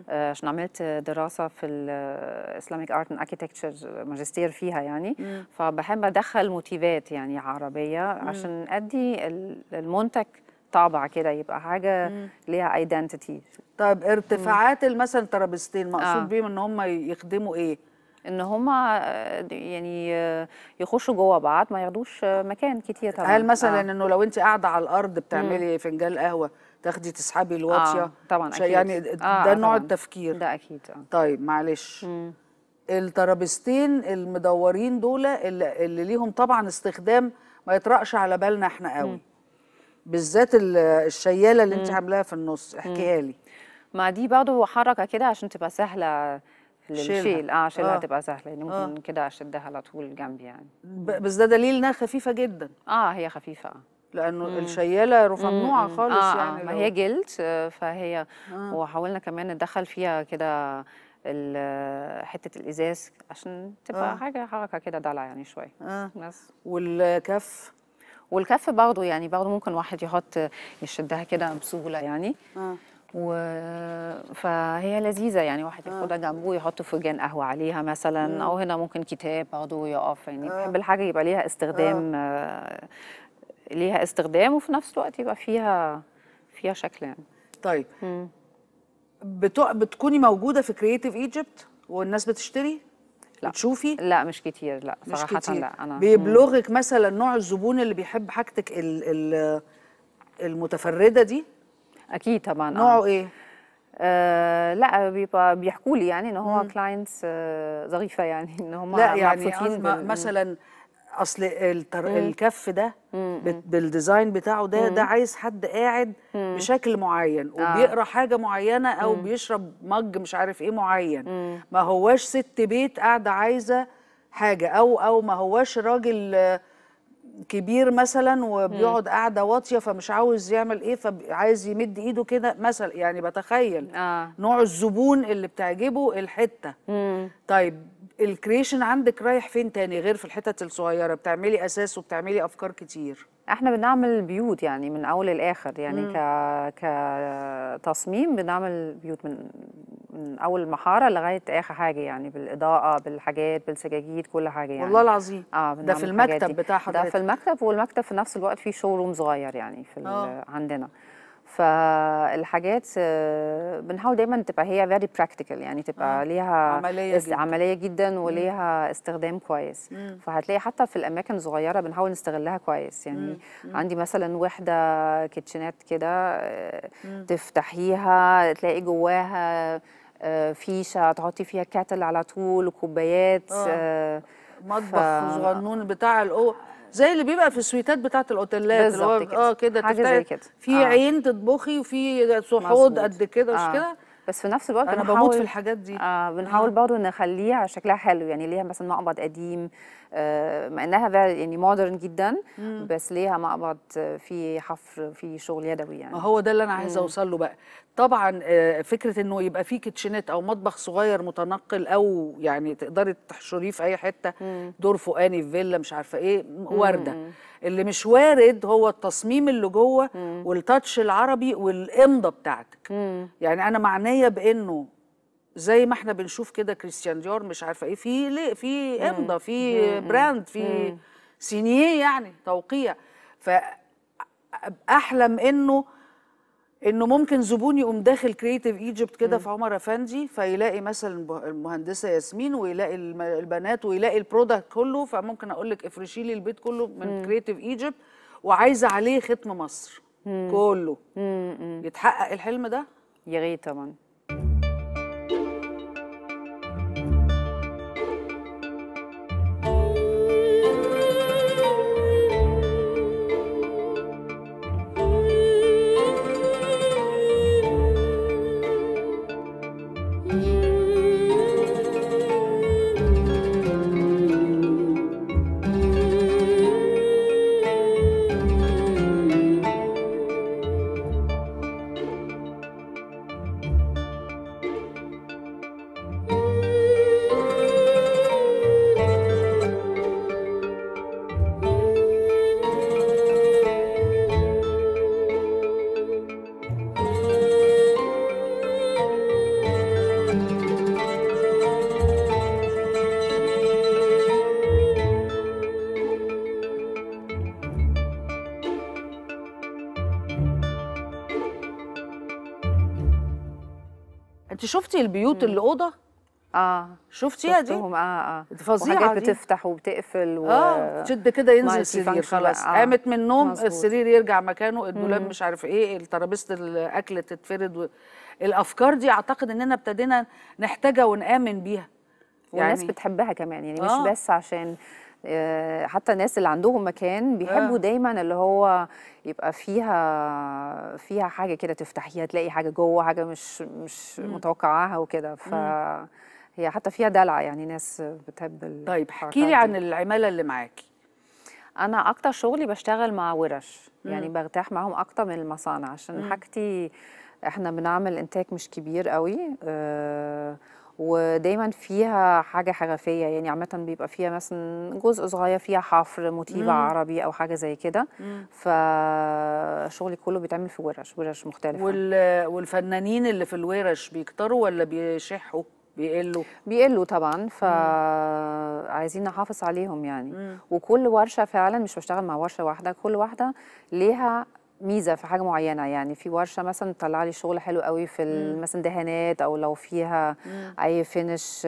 آه، عشان عملت دراسة في الاسلاميك ارت اند اركيتكتشر ماجستير فيها يعني مم. فبحب ادخل موتيفات يعني عربية عشان ادي المنتج طابع كده يبقى حاجه ليها ايدنتيتي طيب ارتفاعات مثلا ترابيزتين مقصود آه. بيهم ان هم يخدموا ايه ان هما آه، يعني آه، يخشوا جوه بعض ما ياخدوش آه، مكان كتير طبعا هل مثلا آه. انه لو انت قاعده على الارض بتعملي مم. فنجان قهوه تاخدي تسحبي الواطيه آه. طبعا اكيد يعني ده آه نوع طبعًا. التفكير ده اكيد آه. طيب معلش الترابيزتين المدورين دول اللي, اللي ليهم طبعا استخدام ما يطرقش على بالنا احنا قوي مم. بالذات الشياله اللي انت عاملاها في النص احكيها لي ما دي برضه حركه كده عشان تبقى سهله للشيل اه شيلها آه. تبقى سهله يعني ممكن آه. كده اشدها على طول جنبي يعني بس ده دليل انها خفيفه جدا اه هي خفيفه لانه مم. الشياله ممنوعه خالص آه, آه، يعني آه. ما هي جلد فهي آه. وحاولنا كمان ندخل فيها كده حته الازاز عشان تبقى آه. حاجه حركه كده دلع يعني شويه آه. بس والكف والكف برضه يعني برضه ممكن واحد يحط يشدها كده بسهوله يعني آه. و... فهي لذيذه يعني واحد آه. ياخدها جنبه ويحط فنجان قهوه عليها مثلا مم. آه. او هنا ممكن كتاب برضه يقف يعني آه. بحب الحاجه يبقى ليها استخدام آه. آه، ليها استخدام وفي نفس الوقت يبقى فيها فيها شكل يعني طيب مم. بت... بتكوني موجوده في كرييتيف ايجيبت والناس بتشتري لا بتشوفي لا مش كتير لا مش صراحه كتير. لا انا بيبلغك مم. مثلا نوع الزبون اللي بيحب حاجتك ال... ال... المتفرده دي اكيد طبعا آه. نوعه ايه؟ آه لا بيبقى بيحكوا لي يعني ان هو كلاينتس آه ظريفه يعني ان هم لا يعني مثلا اصل التر... الكف ده بالديزاين بتاعه ده ده عايز حد قاعد مم. بشكل معين آه. وبيقرا آه. حاجه معينه او مم. بيشرب مج مش عارف ايه معين مم. ما هواش ست بيت قاعده عايزه حاجه او او ما هواش راجل كبير مثلا وبيقعد قاعده واطيه فمش عاوز يعمل ايه فعايز يمد ايده كده مثلا يعني بتخيل آه. نوع الزبون اللي بتعجبه الحته مم. طيب الكريشن عندك رايح فين تاني غير في الحتت الصغيره بتعملي اساس وبتعملي افكار كتير احنا بنعمل بيوت يعني من اول لاخر يعني ك كتصميم بنعمل بيوت من من اول المحاره لغايه اخر حاجه يعني بالاضاءه بالحاجات بالسجاجيد كل حاجه يعني والله العظيم اه ده في المكتب بتاع حضرتك ده في المكتب والمكتب في نفس الوقت فيه شو روم صغير يعني في آه. عندنا فالحاجات آه، بنحاول دايما تبقى هي فيري براكتيكال يعني تبقى آه. ليها عمليه جدا, عملية جدا وليها استخدام كويس مم. فهتلاقي حتى في الاماكن الصغيره بنحاول نستغلها كويس يعني مم. عندي مثلا وحده كيتشنات كده آه، تفتحيها تلاقي جواها آه، فيشه تحطي فيها كاتل على طول وكوبايات آه. مطبخ ف... صغنون بتاع الاوضه زي اللي بيبقى في السويتات بتاعه الاوتيلات اه كده حاجه زي كده في آه. عين تطبخي وفي صحود قد كده مش آه. كده بس في نفس الوقت انا بموت في الحاجات دي آه بنحاول آه. برضه نخليها شكلها حلو يعني ليها مثلا مقبض قديم آه، مع انها يعني مودرن جدا بس ليها مقبض آه، في حفر في شغل يدوي يعني ما هو ده اللي انا عايزه اوصل له بقى طبعا آه، فكره انه يبقى في كيتشنات او مطبخ صغير متنقل او يعني تقدري تحشريه في اي حته دور فوقاني في فيلا مش عارفه ايه وارده اللي مش وارد هو التصميم اللي جوه والتاتش العربي والامضه بتاعتك يعني انا معنيه بانه زي ما احنا بنشوف كده كريستيان ديور مش عارفه ايه في في امضه في براند في سينيه يعني توقيع فاحلم انه انه ممكن زبون يقوم داخل كريتيف ايجيبت كده في عمر افندي فيلاقي مثلا المهندسه ياسمين ويلاقي البنات ويلاقي البرودكت كله فممكن اقول لك افرشي لي البيت كله من كريتيف ايجيبت وعايزه عليه ختم مصر مم. كله مم. يتحقق الحلم ده يا ريت طبعا البيوت اللي اوضه اه شفتيها دي؟ اه اه فظيعه حاجات بتفتح وبتقفل و... اه تشد كده ينزل السرير آه، خلاص آه. قامت من النوم السرير يرجع مكانه الدولاب مش عارف ايه الترابيزه الاكل تتفرد و... الافكار دي اعتقد اننا ابتدينا نحتاجها ونامن بيها والناس يعني بتحبها كمان يعني مش آه. بس عشان آه، حتى الناس اللي عندهم مكان بيحبوا آه. دايما اللي هو يبقى فيها فيها حاجه كده تفتحيها تلاقي حاجه جوه حاجه مش مش متوقعاها وكده ف هي حتى فيها دلع يعني ناس بتحب طيب احكي لي عن العماله اللي معاكي انا اكتر شغلي بشتغل مع ورش يعني برتاح معاهم اكتر من المصانع عشان حاجتي احنا بنعمل انتاج مش كبير قوي أه ودايما فيها حاجه حرفيه يعني عامه بيبقى فيها مثلا جزء صغير فيها حفر موتيف عربي او حاجه زي كده فشغلي كله بيتعمل في ورش ورش مختلفه وال... والفنانين اللي في الورش بيكتروا ولا بيشحوا بيقلوا بيقلوا طبعا فعايزين نحافظ عليهم يعني مم. وكل ورشه فعلا مش بشتغل مع ورشه واحده كل واحده ليها ميزه في حاجه معينه يعني في ورشه مثلا تطلع لي شغل حلو قوي في مثلا دهانات او لو فيها مم. اي فينش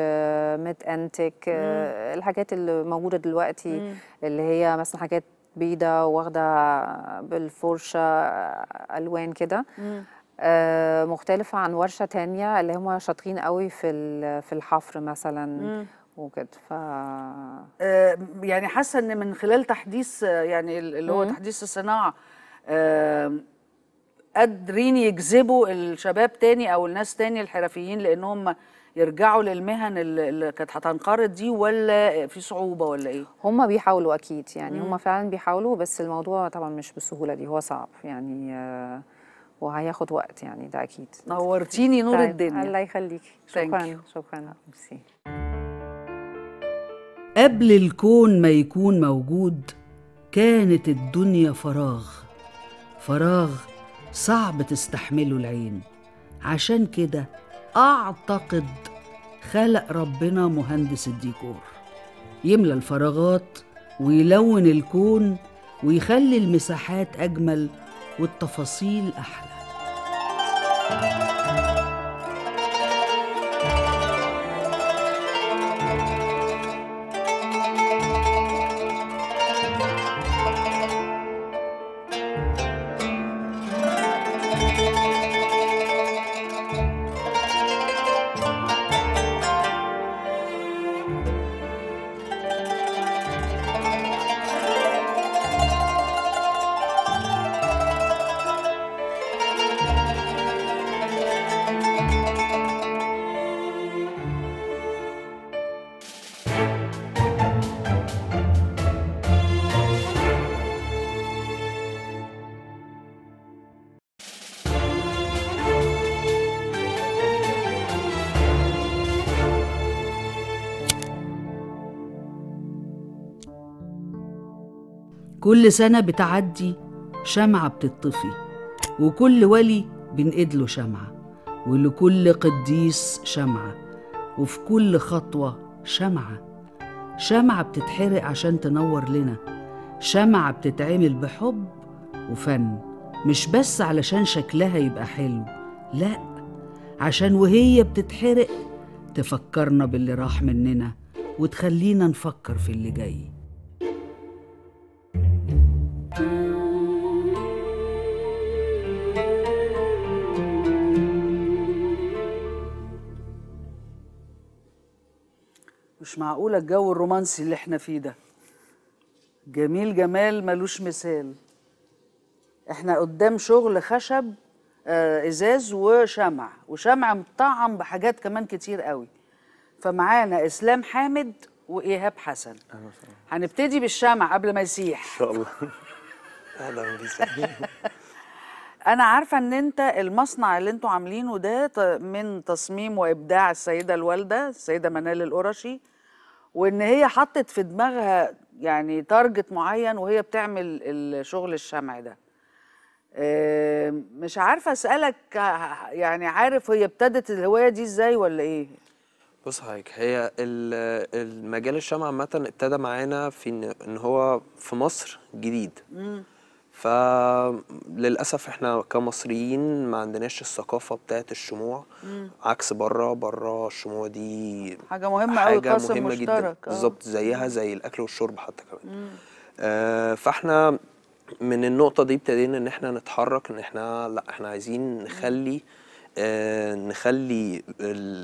ميد انتك الحاجات اللي موجوده دلوقتي مم. اللي هي مثلا حاجات بيضه واخده بالفرشه آه، الوان كده آه مختلفه عن ورشه تانية اللي هم شاطرين قوي في في الحفر مثلا مم. وكده ف آه يعني حاسه ان من خلال تحديث آه، يعني اللي هو تحديث الصناعه قادرين يجذبوا الشباب تاني او الناس تاني الحرفيين لانهم يرجعوا للمهن اللي كانت هتنقرض دي ولا في صعوبه ولا ايه؟ هم بيحاولوا اكيد يعني هم فعلا بيحاولوا بس الموضوع طبعا مش بالسهوله دي هو صعب يعني آه، وهياخد وقت يعني ده اكيد نورتيني نور طيب. الدنيا الله يخليكي شكرا شكرا ميرسي قبل الكون ما يكون موجود كانت الدنيا فراغ فراغ صعب تستحمله العين عشان كده أعتقد خلق ربنا مهندس الديكور يملى الفراغات ويلون الكون ويخلي المساحات أجمل والتفاصيل أحلى thank you كل سنة بتعدي شمعة بتطفي وكل ولي بنقيد له شمعة ولكل قديس شمعة وفي كل خطوة شمعة شمعة بتتحرق عشان تنور لنا شمعة بتتعمل بحب وفن مش بس علشان شكلها يبقى حلو لأ عشان وهي بتتحرق تفكرنا باللي راح مننا وتخلينا نفكر في اللي جاي مش معقولة الجو الرومانسي اللي احنا فيه ده جميل جمال ملوش مثال احنا قدام شغل خشب آه ازاز وشمع وشمع مطعم بحاجات كمان كتير قوي فمعانا اسلام حامد وايهاب حسن هنبتدي بالشمع قبل ما يسيح ان شاء الله اهلا بيك انا عارفه ان انت المصنع اللي انتوا عاملينه ده من تصميم وابداع السيده الوالده السيده منال القرشي وان هي حطت في دماغها يعني تارجت معين وهي بتعمل الشغل الشمع ده مش عارفه اسالك يعني عارف هي ابتدت الهوايه دي ازاي ولا ايه بص حضرتك هي المجال الشمع عامه ابتدى معانا في ان هو في مصر جديد مم. فللاسف احنا كمصريين ما عندناش الثقافه بتاعه الشموع مم. عكس بره بره الشموع دي حاجه مهمه قوي حاجه مهمه مشترك. جدا آه. بالظبط زيها زي الاكل والشرب حتى كمان آه فاحنا من النقطه دي ابتدينا ان احنا نتحرك ان احنا لا احنا عايزين نخلي آه نخلي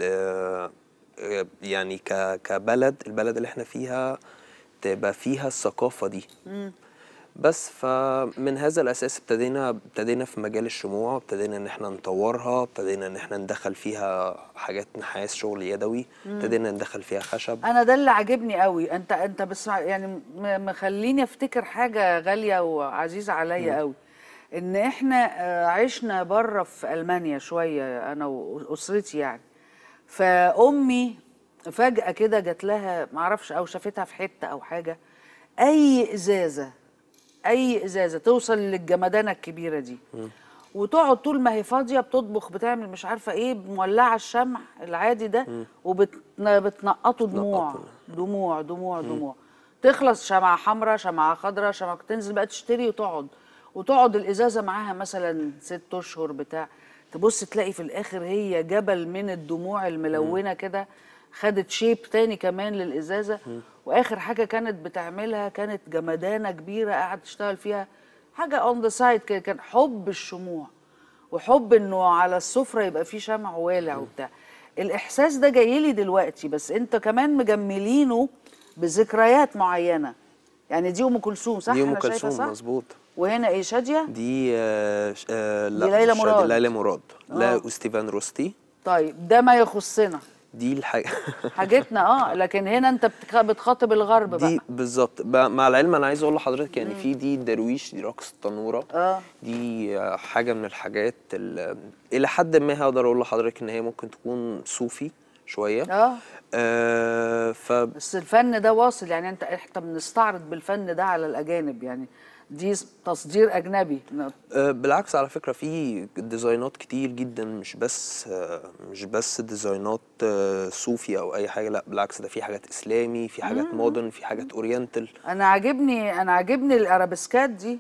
آه، يعني كبلد البلد اللي احنا فيها تبقى فيها الثقافه دي مم. بس فمن هذا الاساس ابتدينا ابتدينا في مجال الشموع ابتدينا ان احنا نطورها ابتدينا ان احنا ندخل فيها حاجات نحاس شغل يدوي ابتدينا ندخل فيها خشب انا ده اللي عاجبني قوي انت انت بس يعني مخليني افتكر حاجه غاليه وعزيزه عليا قوي ان احنا آه، عشنا بره في المانيا شويه انا واسرتي يعني فامي فجاه كده جات لها معرفش او شافتها في حته او حاجه اي ازازه اي ازازه توصل للجمدانه الكبيره دي وتقعد طول ما هي فاضيه بتطبخ بتعمل مش عارفه ايه مولعه الشمع العادي ده وبتنقطه دموع دموع دموع دموع تخلص شمعه حمراء شمعه خضراء شمعه تنزل بقى تشتري وتقعد وتقعد الازازه معاها مثلا ست اشهر بتاع تبص تلاقي في الاخر هي جبل من الدموع الملونه كده خدت شيب تاني كمان للازازه م. واخر حاجه كانت بتعملها كانت جمدانه كبيره قاعد تشتغل فيها حاجه اون ذا سايد كده كان حب الشموع وحب انه على السفره يبقى في شمع والع وبتاع الاحساس ده جاي لي دلوقتي بس انت كمان مجملينه بذكريات معينه يعني دي ام كلثوم صح دي ام كلثوم مظبوط وهنا ايه شاديه دي آه آه لا دي ليلى مراد ليلى مراد لا وستيفان آه. روستي طيب ده ما يخصنا دي الحاجة حاجتنا اه لكن هنا انت بتخاطب الغرب دي بالظبط مع العلم انا عايز اقول لحضرتك يعني في دي درويش دي رقص التنوره اه دي حاجه من الحاجات اللي الى حد ما هقدر اقول لحضرتك ان هي ممكن تكون صوفي شويه اه, آه ف بس الفن ده واصل يعني انت احنا بنستعرض بالفن ده على الاجانب يعني دي تصدير اجنبي أه، بالعكس على فكره في ديزاينات كتير جدا مش بس أه، مش بس ديزاينات أه، صوفي او اي حاجه لا بالعكس ده في حاجات اسلامي في حاجات مودرن في حاجات اورينتال انا عاجبني انا عاجبني الارابيسكات دي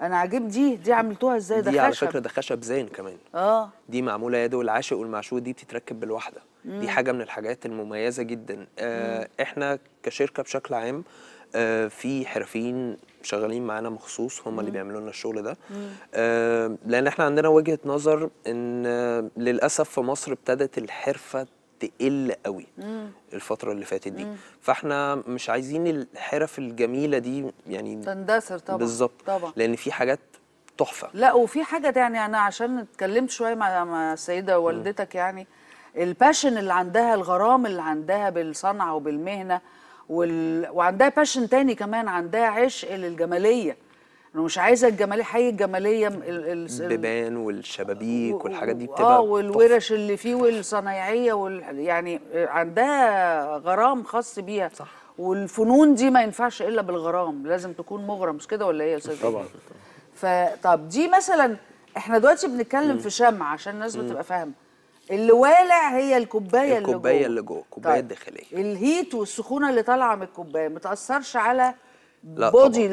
انا عاجب دي دي عملتوها ازاي ده خشب دي على فكره ده خشب زين كمان اه دي معموله يد والعاشق والمعشوق دي بتتركب بالواحده دي حاجه من الحاجات المميزه جدا آه احنا كشركه بشكل عام آه في حرفيين شغالين معانا مخصوص هم اللي بيعملوا لنا الشغل ده آه لان احنا عندنا وجهه نظر ان للاسف في مصر ابتدت الحرفه تقل قوي مم. الفتره اللي فاتت دي مم. فاحنا مش عايزين الحرف الجميله دي يعني تندثر طبعا بالظبط طبعا لان في حاجات تحفه لا وفي حاجه يعني انا عشان اتكلمت شويه مع مع السيده والدتك يعني الباشن اللي عندها الغرام اللي عندها بالصنعه وبالمهنه وال... وعندها باشن تاني كمان عندها عشق للجماليه انا مش عايزه الجماليه حي الجماليه البيبان والشبابيك والحاجات دي آه، بتبقى اه والورش اللي فيه والصنايعيه وال... يعني عندها غرام خاص بيها صح والفنون دي ما ينفعش الا بالغرام لازم تكون مغرم مش كده ولا ايه يا استاذ طبعا فطب دي مثلا احنا دلوقتي بنتكلم في شمع عشان الناس بتبقى فاهمه اللي والع هي الكوبايه اللي جوه الكوبايه اللي جوه الكوبايه طيب. الداخليه الهيت والسخونه اللي طالعه من الكوبايه ما تاثرش على لا بودي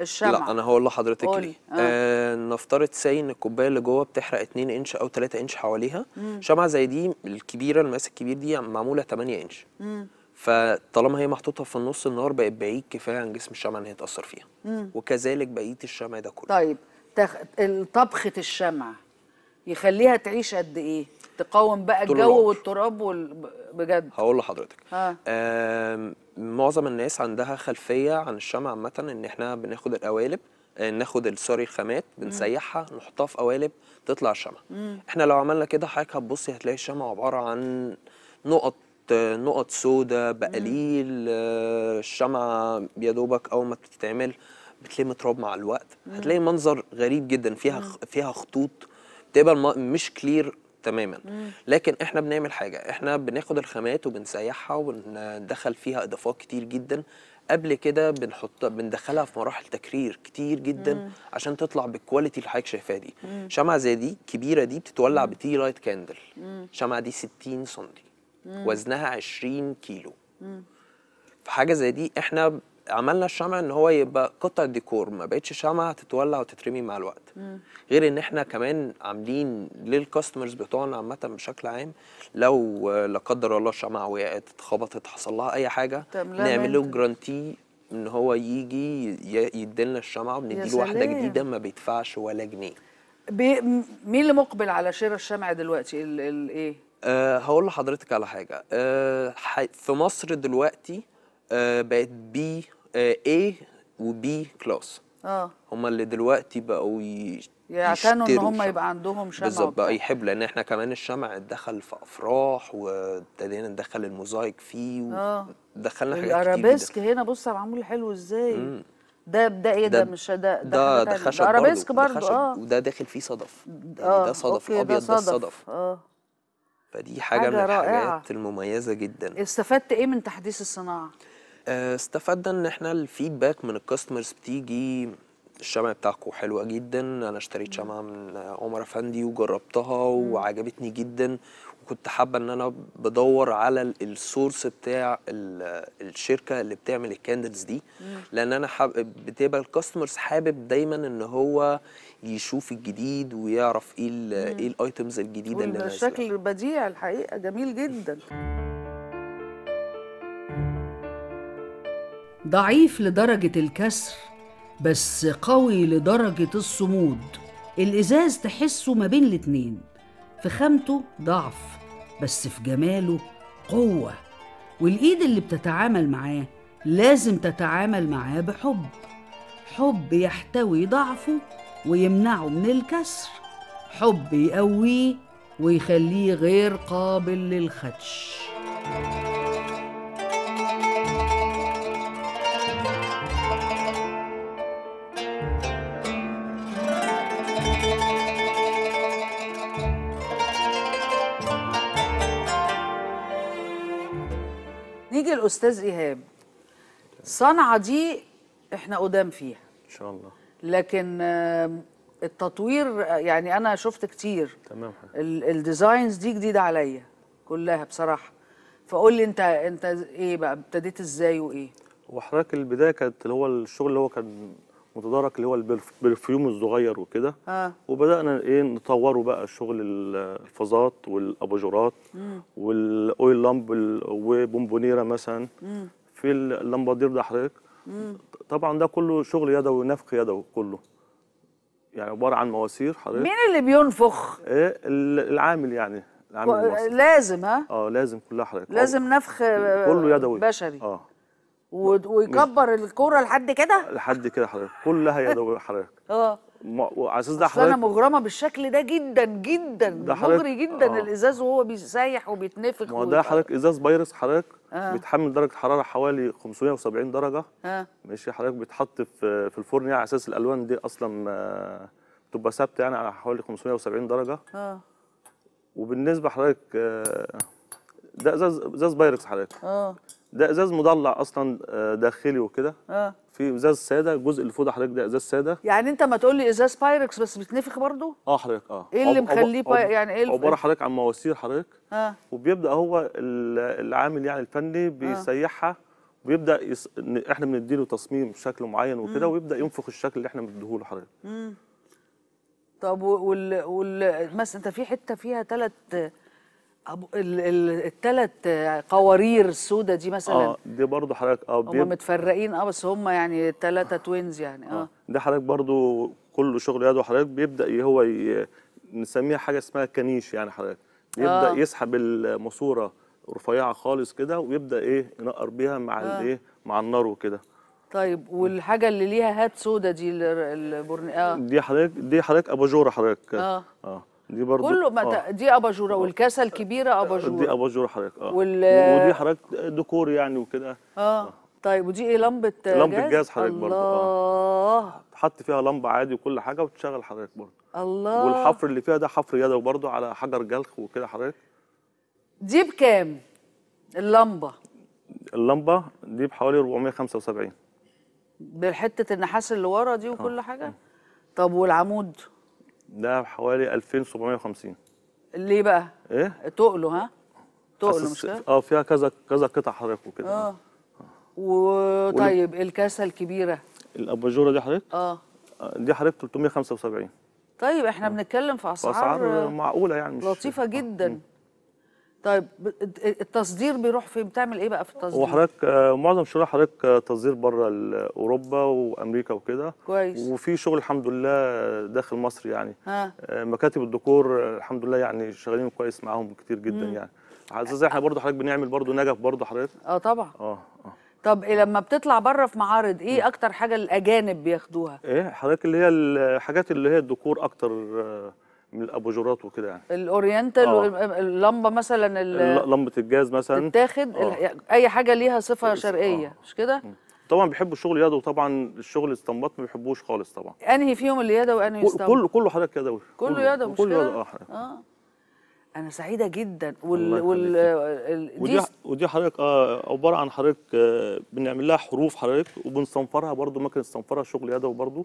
الشمع لا انا هقول لحضرتك ليه آه. آه نفترض ساي ان الكوبايه اللي جوه بتحرق 2 انش او 3 انش حواليها مم. شمعه زي دي الكبيره المقاس الكبير دي معموله 8 انش مم. فطالما هي محطوطه في النص النار بقت بعيد كفايه عن جسم الشمعه ان هي تاثر فيها مم. وكذلك بقيه الشمع ده كله طيب تخ... طبخه الشمع يخليها تعيش قد ايه تقاوم بقى الجو والتراب وال... بجد هقول لحضرتك آه. آه معظم الناس عندها خلفيه عن الشمع عامه ان احنا بناخد القوالب آه، ناخد سوري الخامات بنسيحها نحطها في قوالب تطلع الشمع مم. احنا لو عملنا كده حضرتك هتبصي هتلاقي الشمع عباره عن نقط نقط سودة بقليل آه، الشمعة يا دوبك أول ما بتتعمل بتلم تراب مع الوقت هتلاقي منظر غريب جدا فيها فيها خطوط تبقى مش كلير تماما مم. لكن احنا بنعمل حاجه احنا بناخد الخامات وبنسيحها وبندخل فيها اضافات كتير جدا قبل كده بنحط بندخلها في مراحل تكرير كتير جدا مم. عشان تطلع بالكواليتي اللي حضرتك شايفاها دي شمعه زي دي كبيره دي بتتولع بتي لايت كاندل شمعه دي 60 سم وزنها 20 كيلو مم. في حاجه زي دي احنا عملنا الشمع ان هو يبقى قطع ديكور ما بقتش شمعه تتولع وتترمي مع الوقت مم. غير ان احنا كمان عاملين للكاستمرز بتوعنا عامه بشكل عام لو لا قدر الله الشمع وقعت اتخبطت حصل لها اي حاجه نعمل له جرانتي ان هو يجي يديلنا الشمعه وبنديله واحده جديده ما بيدفعش ولا جنيه بي مين اللي مقبل على شراء الشمع دلوقتي الايه أه هقول لحضرتك على حاجه أه في مصر دلوقتي أه بقت بي آه، A B كلاس اه هما اللي دلوقتي بقوا يعتنوا يعني ان هما يبقى عندهم شمع بالظبط بقى يحب لان احنا كمان الشمع اتدخل في افراح وابتدينا ندخل الموزايك فيه اه دخلنا حاجات كتير الارابيسك هنا بص معمول حلو ازاي مم. ده ده ايه ده, ده مش ده ده, ده, ده خشب برضه برضه خشب اه وده داخل فيه صدف يعني آه ده صدف ابيض ده, صدف. ده صدف اه فدي حاجه, حاجة من الحاجات رائعة. المميزه جدا استفدت ايه من تحديث الصناعه آه، استفدنا ان احنا الفيدباك من الكاستمرز بتيجي الشمع بتاعكم حلوه جدا انا اشتريت شمعه من عمر افندي وجربتها وعجبتني جدا وكنت حابه ان انا بدور على السورس بتاع الشركه اللي بتعمل الكاندلز دي لان انا بتبقى الكاستمرز حابب دايما ان هو يشوف الجديد ويعرف ايه ايه الايتمز الجديده اللي نازله شكل بديع الحقيقه جميل جدا ضعيف لدرجة الكسر بس قوي لدرجة الصمود الإزاز تحسه ما بين الاتنين في خامته ضعف بس في جماله قوة والإيد اللي بتتعامل معاه لازم تتعامل معاه بحب حب يحتوي ضعفه ويمنعه من الكسر حب يقويه ويخليه غير قابل للخدش thank you نيجي للاستاذ ايهاب صنعه دي احنا قدام فيها ان شاء الله لكن التطوير يعني انا شفت كتير تمام الديزاينز دي جديده عليا كلها بصراحه فقول لي انت انت ايه بقى ابتديت ازاي وايه وحضرتك البدايه كانت اللي هو الشغل اللي هو كان متدارك اللي هو البرفيوم الصغير وكده آه. وبدانا ايه نطوره بقى شغل الفازات والاباجورات والاويل لامب وبومبونيره مثلا مم. في اللمبادير ده حضرتك طبعا ده كله شغل يدوي نفخ يدوي كله يعني عباره عن مواسير حضرتك مين اللي بينفخ؟ ايه العامل يعني العامل لازم ها؟ اه لازم كلها حضرتك لازم نفخ كله يدوي بشري اه ويكبر الكوره لحد كده لحد كده حضرتك كلها يا دوب حضرتك اه وعلى اساس ده حضرتك انا مغرمه بالشكل ده جدا جدا ده مغري جدا آه. الازاز وهو بيسيح وبيتنفخ ما ده حضرتك ازاز فيروس حضرتك آه. بيتحمل درجه حراره حوالي 570 درجه آه. ماشي حضرتك بيتحط في في الفرن يعني على اساس الالوان دي اصلا آه، بتبقى ثابته يعني على حوالي 570 درجه اه وبالنسبه حضرتك آه، ده ازاز ازاز بايركس حضرتك اه ده ازاز مضلع اصلا آه، داخلي وكده اه في ازاز ساده الجزء اللي فوق ده حضرتك ده ازاز ساده يعني انت ما تقول لي ازاز بايركس بس بتنفخ برضه اه حضرتك اه ايه اللي مخليه باي... يعني ايه عباره حضرتك عن مواسير حضرتك اه وبيبدا هو العامل يعني الفني آه. بيسيحها وبيبدا يس... احنا بنديله تصميم شكل معين وكده ويبدا ينفخ الشكل اللي احنا حضرتك امم طب وال وال مثلا انت في حته فيها ثلاث الثلاث قوارير السوداء دي مثلا اه دي برضه حضرتك اه هم متفرقين اه بس هم يعني الثلاثه توينز يعني اه, آه. ده حضرتك برضه كله شغل يد وحضرتك بيبدا هو نسميها حاجه اسمها كنيش يعني حضرتك يبدا آه. يسحب الماسوره رفيعه خالص كده ويبدا ايه ينقر بيها مع آه. الايه مع النار وكده طيب والحاجه اللي ليها هات سودة دي البرن اه دي حضرتك دي حضرتك اباجوره حضرتك اه اه دي برضو كله ما آه. دي اباجوره والكاسه الكبيره اباجوره دي اباجوره حضرتك اه وال... ودي حضرتك ديكور يعني وكده آه. اه طيب ودي ايه لمبه جاز لمبه جاز, حضرتك برضه اه تحط فيها لمبه عادي وكل حاجه وتشغل حضرتك برضه الله والحفر اللي فيها ده حفر يدوي برضه على حجر جلخ وكده حضرتك دي بكام اللمبه اللمبه دي بحوالي 475 بحته النحاس اللي ورا دي وكل آه. حاجه طب والعمود ده حوالي 2750 ليه بقى؟ ايه؟ تقله ها؟ تقله مش كده؟ اه فيها كذا كذا قطع حضرتك وكده اه, آه. وطيب الكاسه الكبيره الاباجوره دي حضرتك؟ اه, آه، دي حضرتك 375 طيب احنا آه. بنتكلم في اسعار, في أسعار معقوله يعني مش لطيفه جدا طيب التصدير بيروح فين بتعمل ايه بقى في التصدير وحضرتك آه، معظم شغل حضرتك آه، تصدير بره اوروبا وامريكا وكده كويس وفي شغل الحمد لله داخل مصر يعني ها. آه، مكاتب الديكور الحمد لله يعني شغالين كويس معاهم كتير جدا مم. يعني على اساس احنا برضه حضرتك بنعمل برضه نجف برضه حضرتك اه طبعا اه اه طب إيه لما بتطلع بره في معارض ايه اكتر حاجه الاجانب بياخدوها ايه حضرتك اللي هي الحاجات اللي هي الديكور اكتر من الاباجورات وكده يعني الاورينتال آه. آه، اللمبه مثلا لمبه الجاز مثلا تتاخد آه. اي حاجه ليها صفه شرقيه آه. مش كده طبعا بيحبوا الشغل يدوي وطبعا الشغل الاستنباط ما بيحبوش خالص طبعا انهي فيهم اللي يدوي وانهي استنباط كله كله حضرتك يدوي كله يدوي مش كله يدوي اه اه انا سعيده جدا وال, وال... ودي ودي حضرتك آه عباره عن حضرتك آه بنعمل لها حروف حضرتك وبنصنفرها برده ماكينه نصنفرها شغل يدوي برده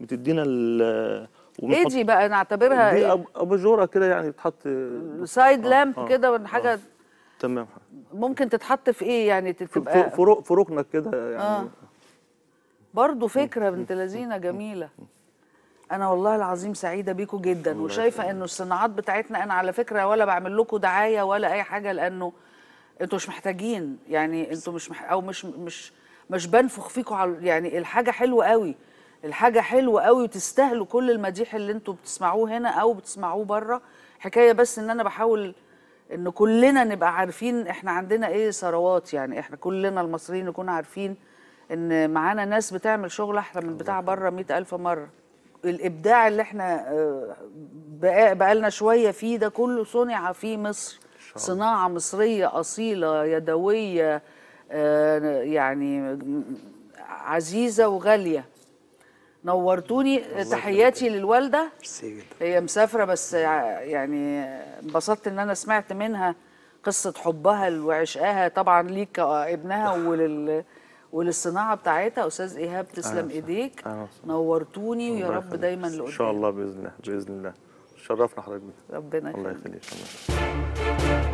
بتدينا ايه دي بقى نعتبرها دي إيه؟ اباجوره كده يعني تتحط سايد آه لامب آه،, آه كده آه، حاجه آه. تمام ممكن تتحط في ايه يعني تبقى فروق في ركنك كده يعني آه. برضه فكره بنت لذينه جميله انا والله العظيم سعيده بيكم جدا وشايفه انه الصناعات بتاعتنا انا على فكره ولا بعمل لكم دعايه ولا اي حاجه لانه انتوا مش محتاجين يعني انتوا مش مح... او مش مش مش بنفخ فيكم على يعني الحاجه حلوه قوي الحاجه حلوه قوي وتستاهلوا كل المديح اللي انتوا بتسمعوه هنا او بتسمعوه بره حكايه بس ان انا بحاول ان كلنا نبقى عارفين احنا عندنا ايه ثروات يعني احنا كلنا المصريين نكون عارفين ان معانا ناس بتعمل شغل احلى من بتاع بره مئة ألف مره الابداع اللي احنا آه، بقالنا شويه فيه ده كله صنع في مصر صناعه مصريه اصيله يدويه آه، يعني عزيزه وغاليه نورتوني تحياتي للوالده هي مسافره بس يعني انبسطت ان انا سمعت منها قصه حبها وعشقها طبعا ليك ابنها ولل وللصناعه بتاعتها استاذ ايهاب تسلم ايديك نورتوني ويا رب دايما لقدام ان شاء الله باذن الله باذن الله شرفنا حضرتك ربنا يخليك الله يخليك